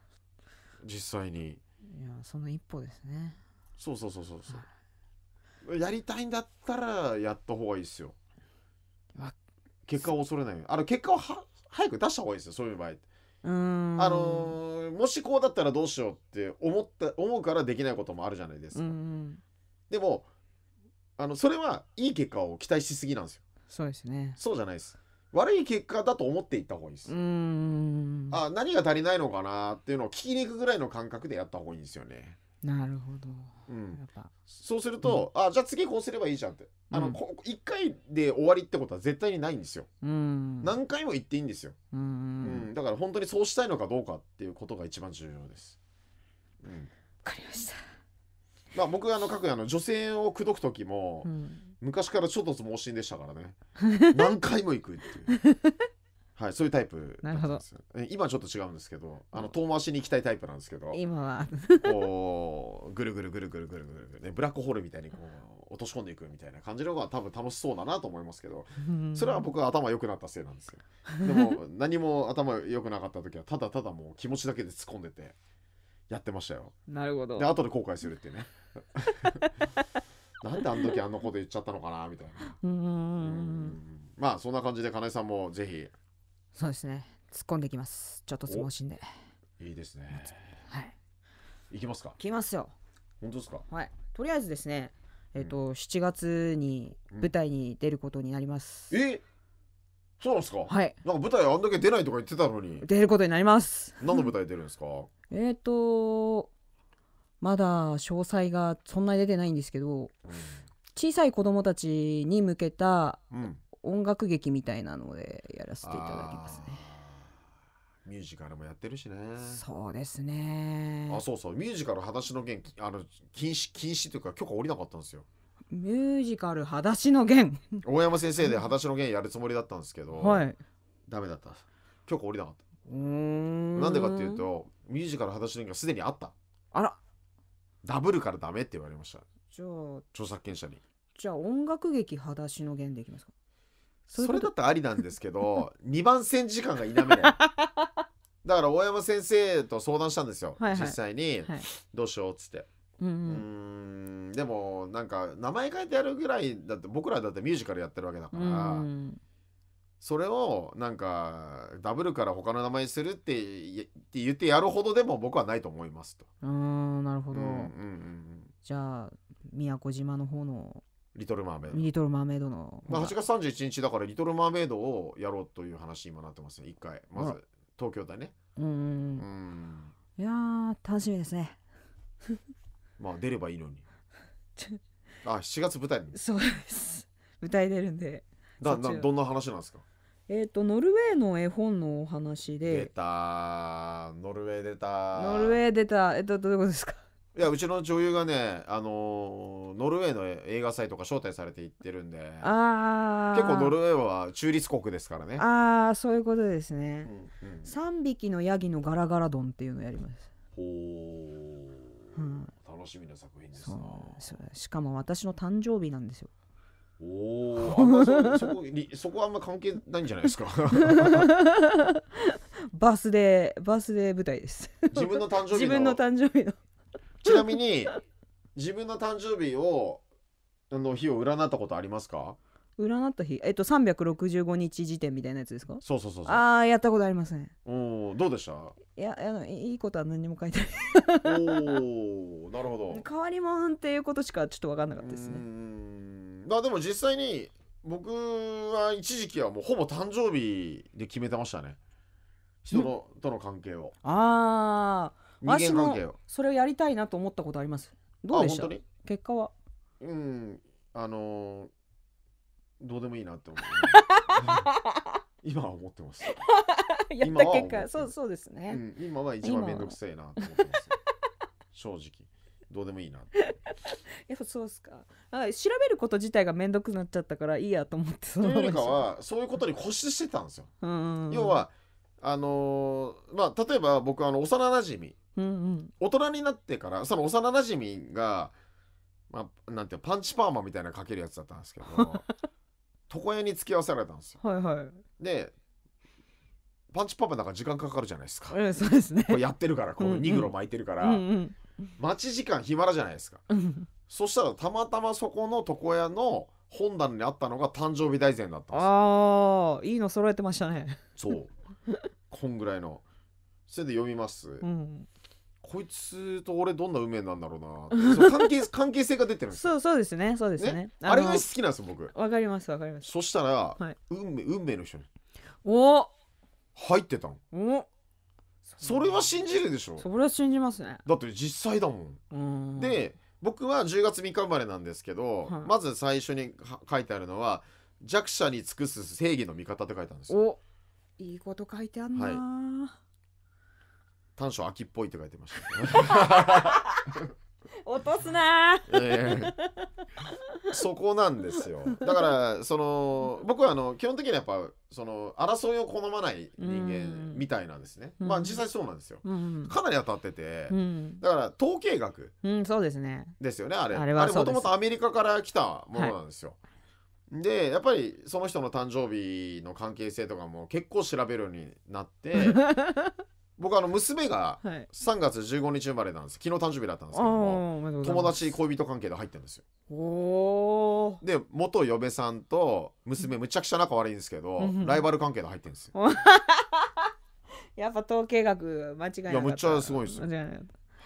Speaker 2: 実際に
Speaker 1: いやその一歩ですね
Speaker 2: そうそうそうそうそう、やりたいんだったらやった方がいいですよ結果を恐れないあの結果をは早く出した方がいいですよそういう場合
Speaker 1: あの
Speaker 2: もしこうだったらどうしようって思った思うからできないこともあるじゃないですか、でもあのそれはいい結果を期待しすぎなんですよ
Speaker 1: そうですね
Speaker 2: そうじゃないです悪い結果だと思っていった方がいいです
Speaker 1: あ
Speaker 2: 何が足りないのかなっていうのを聞きに行くぐらいの感覚でやった方がいいんですよね
Speaker 1: なるほど
Speaker 2: うん、そうすると、うん、あじゃあ次こうすればいいじゃんってあの、うん、1回で終わりってことは絶対にないんですよ、
Speaker 1: うん、
Speaker 2: 何回も言っていいんですよ、
Speaker 1: うん、
Speaker 2: だから本当にそうしたいのかどうかっていうことが一番重要です、うん、分かりましたまあ僕あの各あの女性を口説く時も、昔からちょっと盲信でしたからね <laughs> 何回も行くっていうはい、そういうタイプなるほど今ちょっと違うんですけど、あの遠回しに行きたいタイプなんですけど、今は <laughs> こうぐるぐるぐるぐるぐるぐるね、ブラックホールみたいにこう落とし込んでいくみたいな感じの方が多分楽しそうだなと思いますけど、それは僕は頭良くなったせいなんですよ。でも何も頭良くなかった時はただただもう気持ちだけで突っ込んでてやってましたよ。
Speaker 1: なるほど。で後で後悔するっ
Speaker 2: てね。なんであの時あんなこと言っちゃったのかなみたいな。
Speaker 1: うん。
Speaker 2: まあそんな感じで金井さんもぜひ
Speaker 1: そうですね突っ込んできますちょっと相撲しんで
Speaker 2: いいですねはい
Speaker 1: いきますかいきますよ本当ですかはいとりあえずですねえっ、ー、と、うん、月に舞台に出ることになります、
Speaker 2: うん、えそうなんですかはいなんか舞台あんだけ出ないとか言ってたのに出るこ
Speaker 1: とになります
Speaker 2: 何の舞台出るんですか
Speaker 1: えっとまだ詳細がそんなに出てないんですけど、うん、小さい子供たちに向けた、うん音楽劇みたいなのでやらせていただきますね
Speaker 2: ミュージカルもやってるしねそうですねあそうそうミュージカル裸足の弦あの禁止禁止というか許可下りなかったんですよ
Speaker 1: ミュージカル裸足の弦
Speaker 2: 大山先生で裸足の弦やるつもりだったんですけど、はい、ダメだった許可下りなかっ
Speaker 1: たんなんでかっていう
Speaker 2: とミュージカル裸足の弦がすでにあったあらダブルからダメって言われましたじゃあ著作権者に
Speaker 1: じゃあ音楽劇裸足の弦でいきますか
Speaker 2: それだったらありなんですけど2 <laughs> 番線時間が否めないだから大山先生と相談したんですよ、はいはい、実際に、はい、どうしようっつって。うん、ん、でもなんか名前変えてやるぐらいだって僕らだってミュージカルやってるわけだから、それをなんかダブルから他の名前するって言ってやるほどでも僕はないと思います
Speaker 1: と。んなるほど、うんうんう
Speaker 2: ん、
Speaker 1: じゃあ宮古島の方の
Speaker 2: リトル・マーメイドリト
Speaker 1: ル・マーメイドの、まあ、8月
Speaker 2: 31日だからリトル・マーメイドをやろうという話今なってますね一回まず東京だね
Speaker 1: うんうんいや楽しみですね <laughs>
Speaker 2: まあ出ればいいのにあ7月舞台に
Speaker 1: そうです舞台出るんでだだどん
Speaker 2: な話なんですか
Speaker 1: えーと、ノルウェーの絵本のお話で出
Speaker 2: たノルウェー出たノルウェ
Speaker 1: ー出たえっとどういうことですか
Speaker 2: いやうちの女優がね、あのーノルウェーの映画祭とか招待されて行ってるんで
Speaker 1: ああ結構ノル
Speaker 2: ウェーは中立国ですからね、
Speaker 1: ああそういうことですうね、んうん、三3匹のヤギのガラガラ丼っていうのやります、ほう、うん、
Speaker 2: 楽しみな作品ですそう
Speaker 1: そうしかも私の誕生日なんですよ
Speaker 2: おおあんまそそこそこはあんま関係ないんじゃないですか
Speaker 1: <laughs> バスでバスで舞台です自分の誕生日の <laughs> 自分の誕生日の
Speaker 2: ちなみに自分の誕生日をあの日を占ったことありますか
Speaker 1: 占った日えっと365日時点みたいなやつですかそうそうそうそうああやったことありますねおどうでしたいやあのいいことは何も書いてないおなるほど変わりもんっていうことしかちょっと分かんなかったですね
Speaker 2: まあでも実際に僕は一時期はもうほぼ誕生日で決めてましたね人のとの関係を
Speaker 1: ああ私もそれをやりたいなと思ったことありますどうでした
Speaker 2: 結果はうんあのー、どうでもいいなって思う <laughs> 今は思ってます
Speaker 1: <laughs> やった結果そうそうですね、うん、今は一番面倒くせえなと思っます
Speaker 2: 正直どうでもいいな
Speaker 1: <laughs> やっぱそうっすかか調べること自体が面倒くなっちゃったからいいやと思ってそのよかは
Speaker 2: そういうことに固執してたんですよ
Speaker 1: 要はあのー、まあ、
Speaker 2: 例えば僕あの幼なじみ、うんうん、大人になってからその幼なじみが、まあ、なんてパンチパーマみたいなかけるやつだったんですけど <laughs> 床屋に付き合わせられたんですよ。はいはい、でパンチパーマだから時間かかるじゃないですか。
Speaker 1: そうです
Speaker 2: ねこれやってるからこのニグロ巻いてるから、うんうん、待ち時間暇らじゃないですか。そしたらたまたまそこの床屋の本棚にあったのが誕生日大膳だっ
Speaker 1: たんですああいいの揃えてましたね。そう
Speaker 2: こんぐらいのそれで読みます、うん、こいつと俺どんな運命なんだろうな <laughs> 関係関係性が出てるんです
Speaker 1: そうそうですねそうですね、ね、あれが好きなんです僕わかりま
Speaker 2: すわかりますそしたら、はい、運命運命の人にお入ってたのおそれは信じるでしょそ
Speaker 1: れは信じますね
Speaker 2: だって実際だもんで僕は10月3日生まれなんですけど、はい、まず最初に書いてあるのは弱者に尽くす正義の味方って書いたんです
Speaker 1: よいいこと書いてあんな、はい、
Speaker 2: 短所秋っぽいって書いてました、
Speaker 1: ね、<laughs> 落とすな、え
Speaker 2: ー、そこなんですよだからその僕はあの基本的にやっぱその争いを好まない人間みたいなんですね、うん、まあ実際そうなんです
Speaker 1: よ、うん、か
Speaker 2: なり当たってて、うん、だから統計学、そうですねですよねあれあれはもともとアメリカから来たものなんですよ、はいでやっぱりその人の誕生日の関係性とかも結構調べるようになって <laughs> 僕あの娘が3月15日生まれなんです、昨日誕生日だったんですけど
Speaker 1: も友
Speaker 2: 達恋人関係で入ってるんですよ。で元嫁さんと娘むちゃくちゃ仲悪いんですけど、ライバル関係で入ってるんですよ。
Speaker 1: <laughs> やっぱ統計学間違いない。いやむっちゃすごいですよ。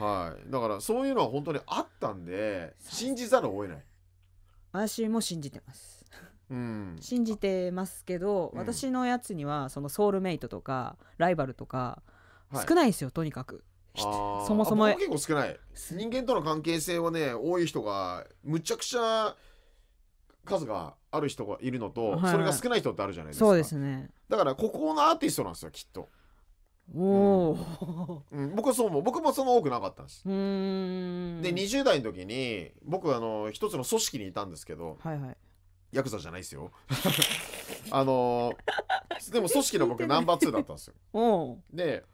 Speaker 2: はい、だからそういうのは本当にあったんで信じざるを得ない。
Speaker 1: 私も信じてます。信じてますけど、うん、私のやつにはそのソウルメイトとかライバルとか少ないですよ、はい、とにかくそもそも結構少ない
Speaker 2: 人間との関係性はね多い人がむちゃくちゃ数がある人がいるのと、はいはい、それが少ない人ってあるじゃないですかそうですねだからここのアーティストなんですよきっと
Speaker 1: おお、
Speaker 2: うん、うん、僕はそう思う僕もその多くなかったんです
Speaker 1: で20
Speaker 2: 代の時に僕あの一つの組織にいたんですけど、はいはい、ヤクザじゃないですよ <laughs> あのー、でも組織の僕ナンバー2だったんですよで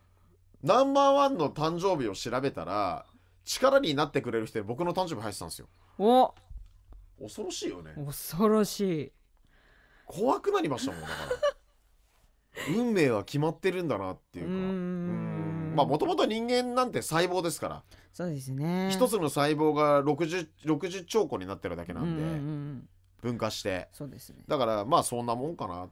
Speaker 2: ナンバーワンの誕生日を調べたら力になってくれる人で僕の誕生日入ってたんですよ
Speaker 1: お恐ろしいよね恐ろしい怖
Speaker 2: くなりましたもんだから <laughs> 運命は決まってるんだなっていうかうまあもともと人間なんて細胞ですから
Speaker 1: そうですね一
Speaker 2: つの細胞が 60, 60兆個になってるだけなんで分化してそうですねだからまあそんなもんかなっ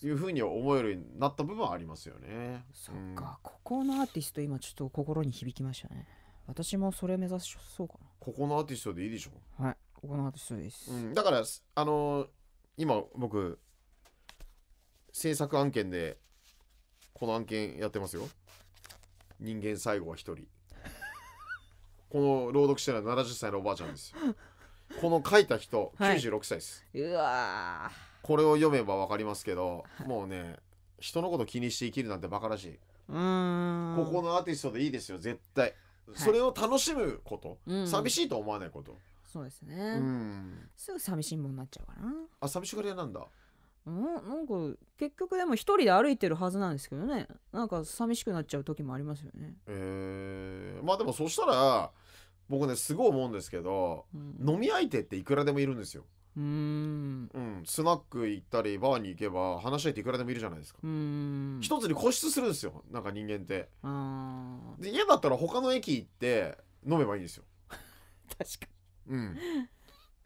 Speaker 2: ていうふうに思えるようになった部分はありますよねそっか、うん、こ
Speaker 1: このアーティスト今ちょっと心に響きましたね私もそれ目指しそうかなここ
Speaker 2: のアーティストでいいでしょ
Speaker 1: はいここのアーティストです、うん、だか
Speaker 2: らあのー、今僕制作案件でこの案件やってますよ人間最後は一人 <laughs> この朗読してるのは70歳のおばあちゃんですよこの書いた人、はい、96歳です。うわこれを読めば分かりますけど、もうね人のこと気にして生きるなんてバカらしい。
Speaker 1: うんこ
Speaker 2: このアーティストでいいですよ絶対、それを楽しむこと、はい、寂しいと思わないこと、うん、
Speaker 1: そうですね、うん、すぐ寂しいもんなっちゃうかなあ
Speaker 2: 寂しがり屋なんだ
Speaker 1: うんなんか結局でも一人で歩いてるはずなんですけどねなんか寂しくなっちゃう時もありますよね
Speaker 2: えー、まあでもそしたら僕ねすごい思うんですけど、飲み相手っていくらでもいるんですよ。うん、うん、スナック行ったりバーに行けば話し合相ていくらでもいるじゃないですか
Speaker 1: 一つに
Speaker 2: 固執するんですよなんか人間ってで家だったら他の駅行って飲めばいいんですよ <laughs> 確かに、うん、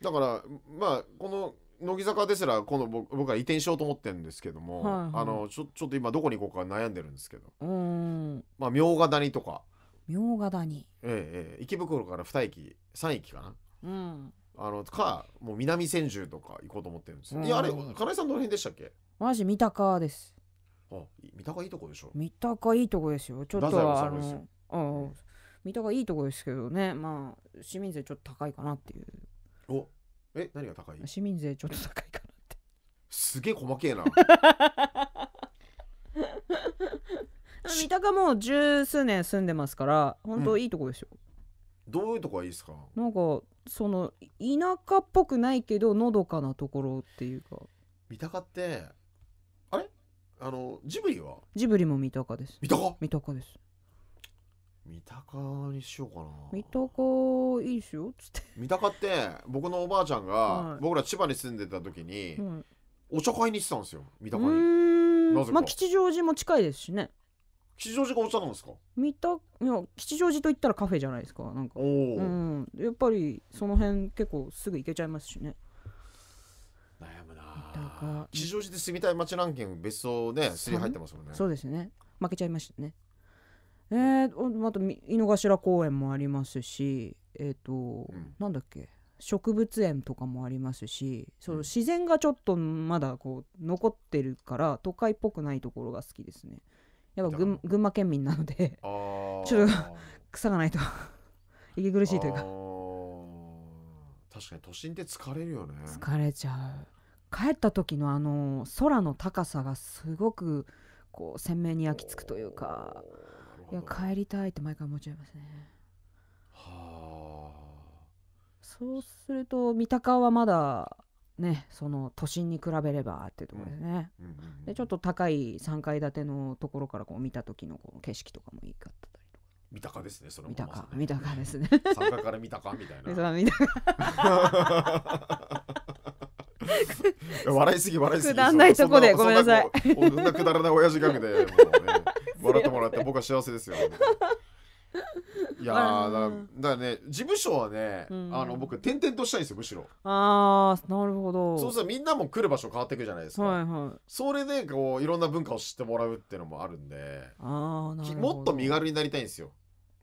Speaker 2: だからまあこの乃木坂ですら今度僕は移転しようと思ってるんですけども、はいはい、あのちょちょっと今どこに行こうか悩んでるんですけどまあ茗荷谷とか
Speaker 1: 明ヶ谷
Speaker 2: ええええ、池袋から2駅3駅かなうんあのかもう南千住とか行こうと思ってるんですよ、うんいやあれ金井さんどの辺でしたっけ
Speaker 1: マジ三鷹ですあ三鷹いいとこでしょ三鷹いいとこですよちょっとはあの三鷹いいとこですけどねまあ市民税ちょっと高いかなっていうおえ何が高い市民税ちょっと高いかなってすげえ細けえな <laughs> 三鷹も十数年住んでますから本当いいとこですよ、
Speaker 2: どういうとこがいいですか
Speaker 1: なんかその田舎っぽくないけどのどかなところっていうか三
Speaker 2: 鷹ってあれあのジブリは
Speaker 1: ジブリも三鷹です三鷹三鷹です三鷹にしようかな三鷹いいしすよつって
Speaker 2: 三鷹って僕のおばあちゃんが、はい僕ら千葉に住んでた時に、うんお茶会に行ってたんですよ三鷹
Speaker 1: にまあ吉祥寺も近いですしね吉祥寺がお茶なんですか見たいや吉祥寺といったらカフェじゃないですかなんかおお、うん、やっぱりその辺結構すぐ行けちゃいますしね悩むなあ吉祥寺
Speaker 2: で住みたい街ランキング別荘ね3入ってますもんねそうですね
Speaker 1: 負けちゃいましたねえー、また井の頭公園もありますしえっ、ー、と、うん、なんだっけ植物園とかもありますしその自然がちょっとまだこう残ってるから都会っぽくないところが好きですね。やっぱ群群馬県民なので <laughs> ちょっと草がないと <laughs> 息苦しいというか
Speaker 2: 確かに都心って疲れるよね疲れ
Speaker 1: ちゃう帰った時のあの空の高さがすごくこう鮮明に焼き付くというかいや帰りたいって毎回思っちゃいますねはあそうすると三鷹はまだね、その都心に比べればっていうところですね、うんうんうんでちょっと高い3階建てのところからこう見た時のこの景色とかもいいかったりとかですねそれも、ね、か、見たかですね三鷹から見たかみたいな <laughs> <laughs> 笑いすぎ笑いすぎくだらないとこでごめんなさいそんなくだらない親父ギャグでね、
Speaker 2: 笑ってもらって僕は幸せですよいやだだからね事務所はね、うんあの僕転々としたいんですよむしろ
Speaker 1: ああなるほどそうするとみ
Speaker 2: んなも来る場所変わっていくじゃないですか、はいはいそれでこういろんな文化を知ってもらうっていうのもあるんでああなるほどもっと身軽になりたいんですよ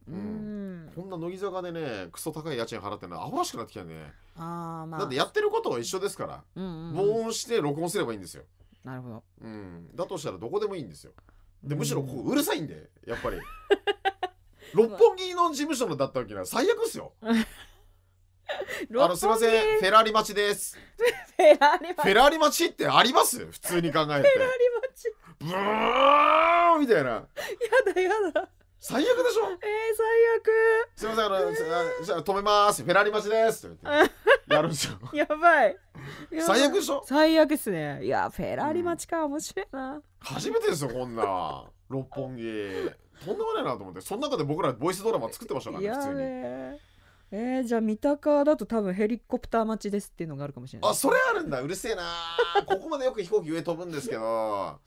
Speaker 1: ううん
Speaker 2: こんな乃木坂でねクソ高い家賃払ってるのアホらしくなってきたね、
Speaker 1: ああまあだって
Speaker 2: やってることは一緒ですから、
Speaker 1: うんうんう防ん音
Speaker 2: して録音すればいいんですよ、なるほどうん、だとしたらどこでもいいんですよでむしろここうるさいんでやっぱり <laughs> 六本木の事務所のだったわけな最悪っすよあのすいませんフェラーリ待ちです
Speaker 1: <laughs> フェラーリ待ちフェラーリ待ちってあります
Speaker 2: 普通に考えてフェラーリ待
Speaker 1: ちブーンみたいなやだやだ最悪でしょえー、最悪すいませんあの、え
Speaker 2: ー、止めますフェラーリ待ちですやるんですよ
Speaker 1: やばい最悪でしょ最悪っすねい
Speaker 2: やフェラーリ
Speaker 1: 待ちか、もし面白いな
Speaker 2: 初めてですよこんな六本木とんでもないなと思ってその中で僕らボイスドラマ作ってましたからね普通
Speaker 1: に。えー、じゃあ三鷹だと多分ヘリコプター待ちですっていうのがあるかもしれないあそ
Speaker 2: れあるんだうるせえなここまでよく飛行機上飛ぶんですけど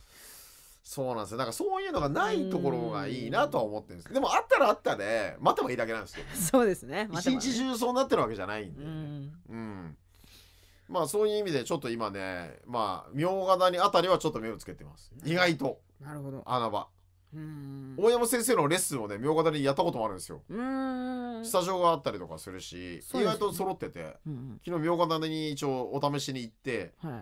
Speaker 2: そうなんですよなんかそういうのがないところがいいなとは思ってるんですでもあったらあったで待てばいいだけなんですよ
Speaker 1: そうですね一日中
Speaker 2: そうなってるわけじゃないんで、うん、まあそういう意味でちょっと今ねまあ茗荷谷あたりはちょっと目をつけてます意外となるほど穴場大山先生のレッスンをね明方にやったこともあるんですよ
Speaker 1: ス
Speaker 2: タジオがあったりとかするし意外と揃ってて、うんうん、昨日明方に一応お試しに行って、はい、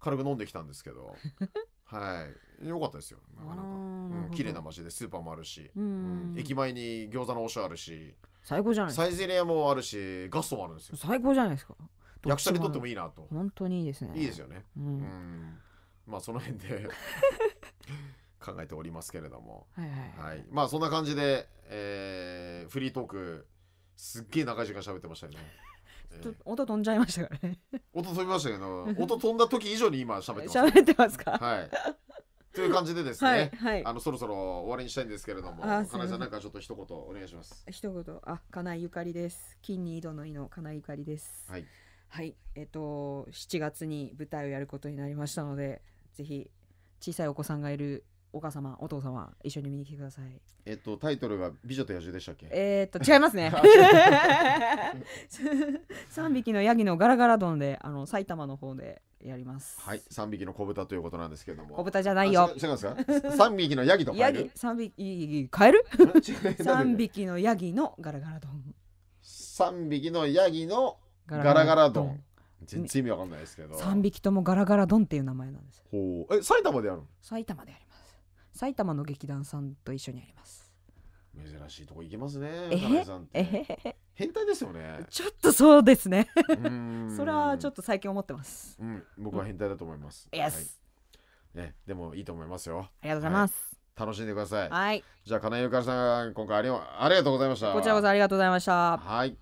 Speaker 2: 軽く飲んできたんですけど <laughs> はい良かったですよなかなか、うん、綺麗な街でスーパーもあるし、うん、駅前に餃子のおしゃあるし
Speaker 1: 最高じゃないサイゼ
Speaker 2: リヤもあるしガストもあるんですよ
Speaker 1: 最高じゃないですか役者にとってもいいなと本当にいいですねいいです
Speaker 2: よねうん、まあその辺で <laughs> 考えておりますけれども、はい、はい、はいまあそんな感じで、えー、フリートークすっげえ長い時間喋ってましたよね。<laughs> ちょっ
Speaker 1: と音飛んじゃいましたからね。
Speaker 2: 音飛びましたけど、<laughs> 音飛んだ時以上に今喋ってます。喋ってますか。はい。という感じでですね、はいはい、あのそろそろ終わりにしたいんですけれども、かなえさんなんかちょっと一言お願いします。
Speaker 1: 一言、あ、かなゆかりです。金に井戸の井のかなゆかりです。はい。はい、えっ、と7月に舞台をやることになりましたので、ぜひ小さいお子さんがいるお母様お父様一緒に見に来てください
Speaker 2: えっとタイトルが「美女と野獣」でしたっけえー、っと違いますね
Speaker 1: 3 <laughs> <laughs> 匹のヤギのガラガラ丼であの埼玉の方でやります
Speaker 2: はい3匹の子豚ということなんですけれども子豚じゃないよ違いますか3 <laughs> 匹のヤギとヤギ
Speaker 1: 3匹カエル ?3 匹のヤギのガラガラ丼3匹のヤ
Speaker 2: ギのガラガラ丼全然意味わかんないですけど3
Speaker 1: 匹ともガラガラ丼っていう名前なんです
Speaker 2: ほうえ埼玉でやる
Speaker 1: 埼玉でやる。埼玉の劇団さんと一緒にあります
Speaker 2: 珍しいとこ行けますねえ変態ですよねちょ
Speaker 1: っとそうですねそれはちょっと最近思ってます、うん、僕は変
Speaker 2: 態だと思います、うんはい、ね、でもいいと思いますよありがとうございます、はい、楽しんでください。はい。じゃあ、金井ゆかりさん、今回ありがとうございました。こちらこそ
Speaker 1: ありがとうございました。
Speaker 2: はい。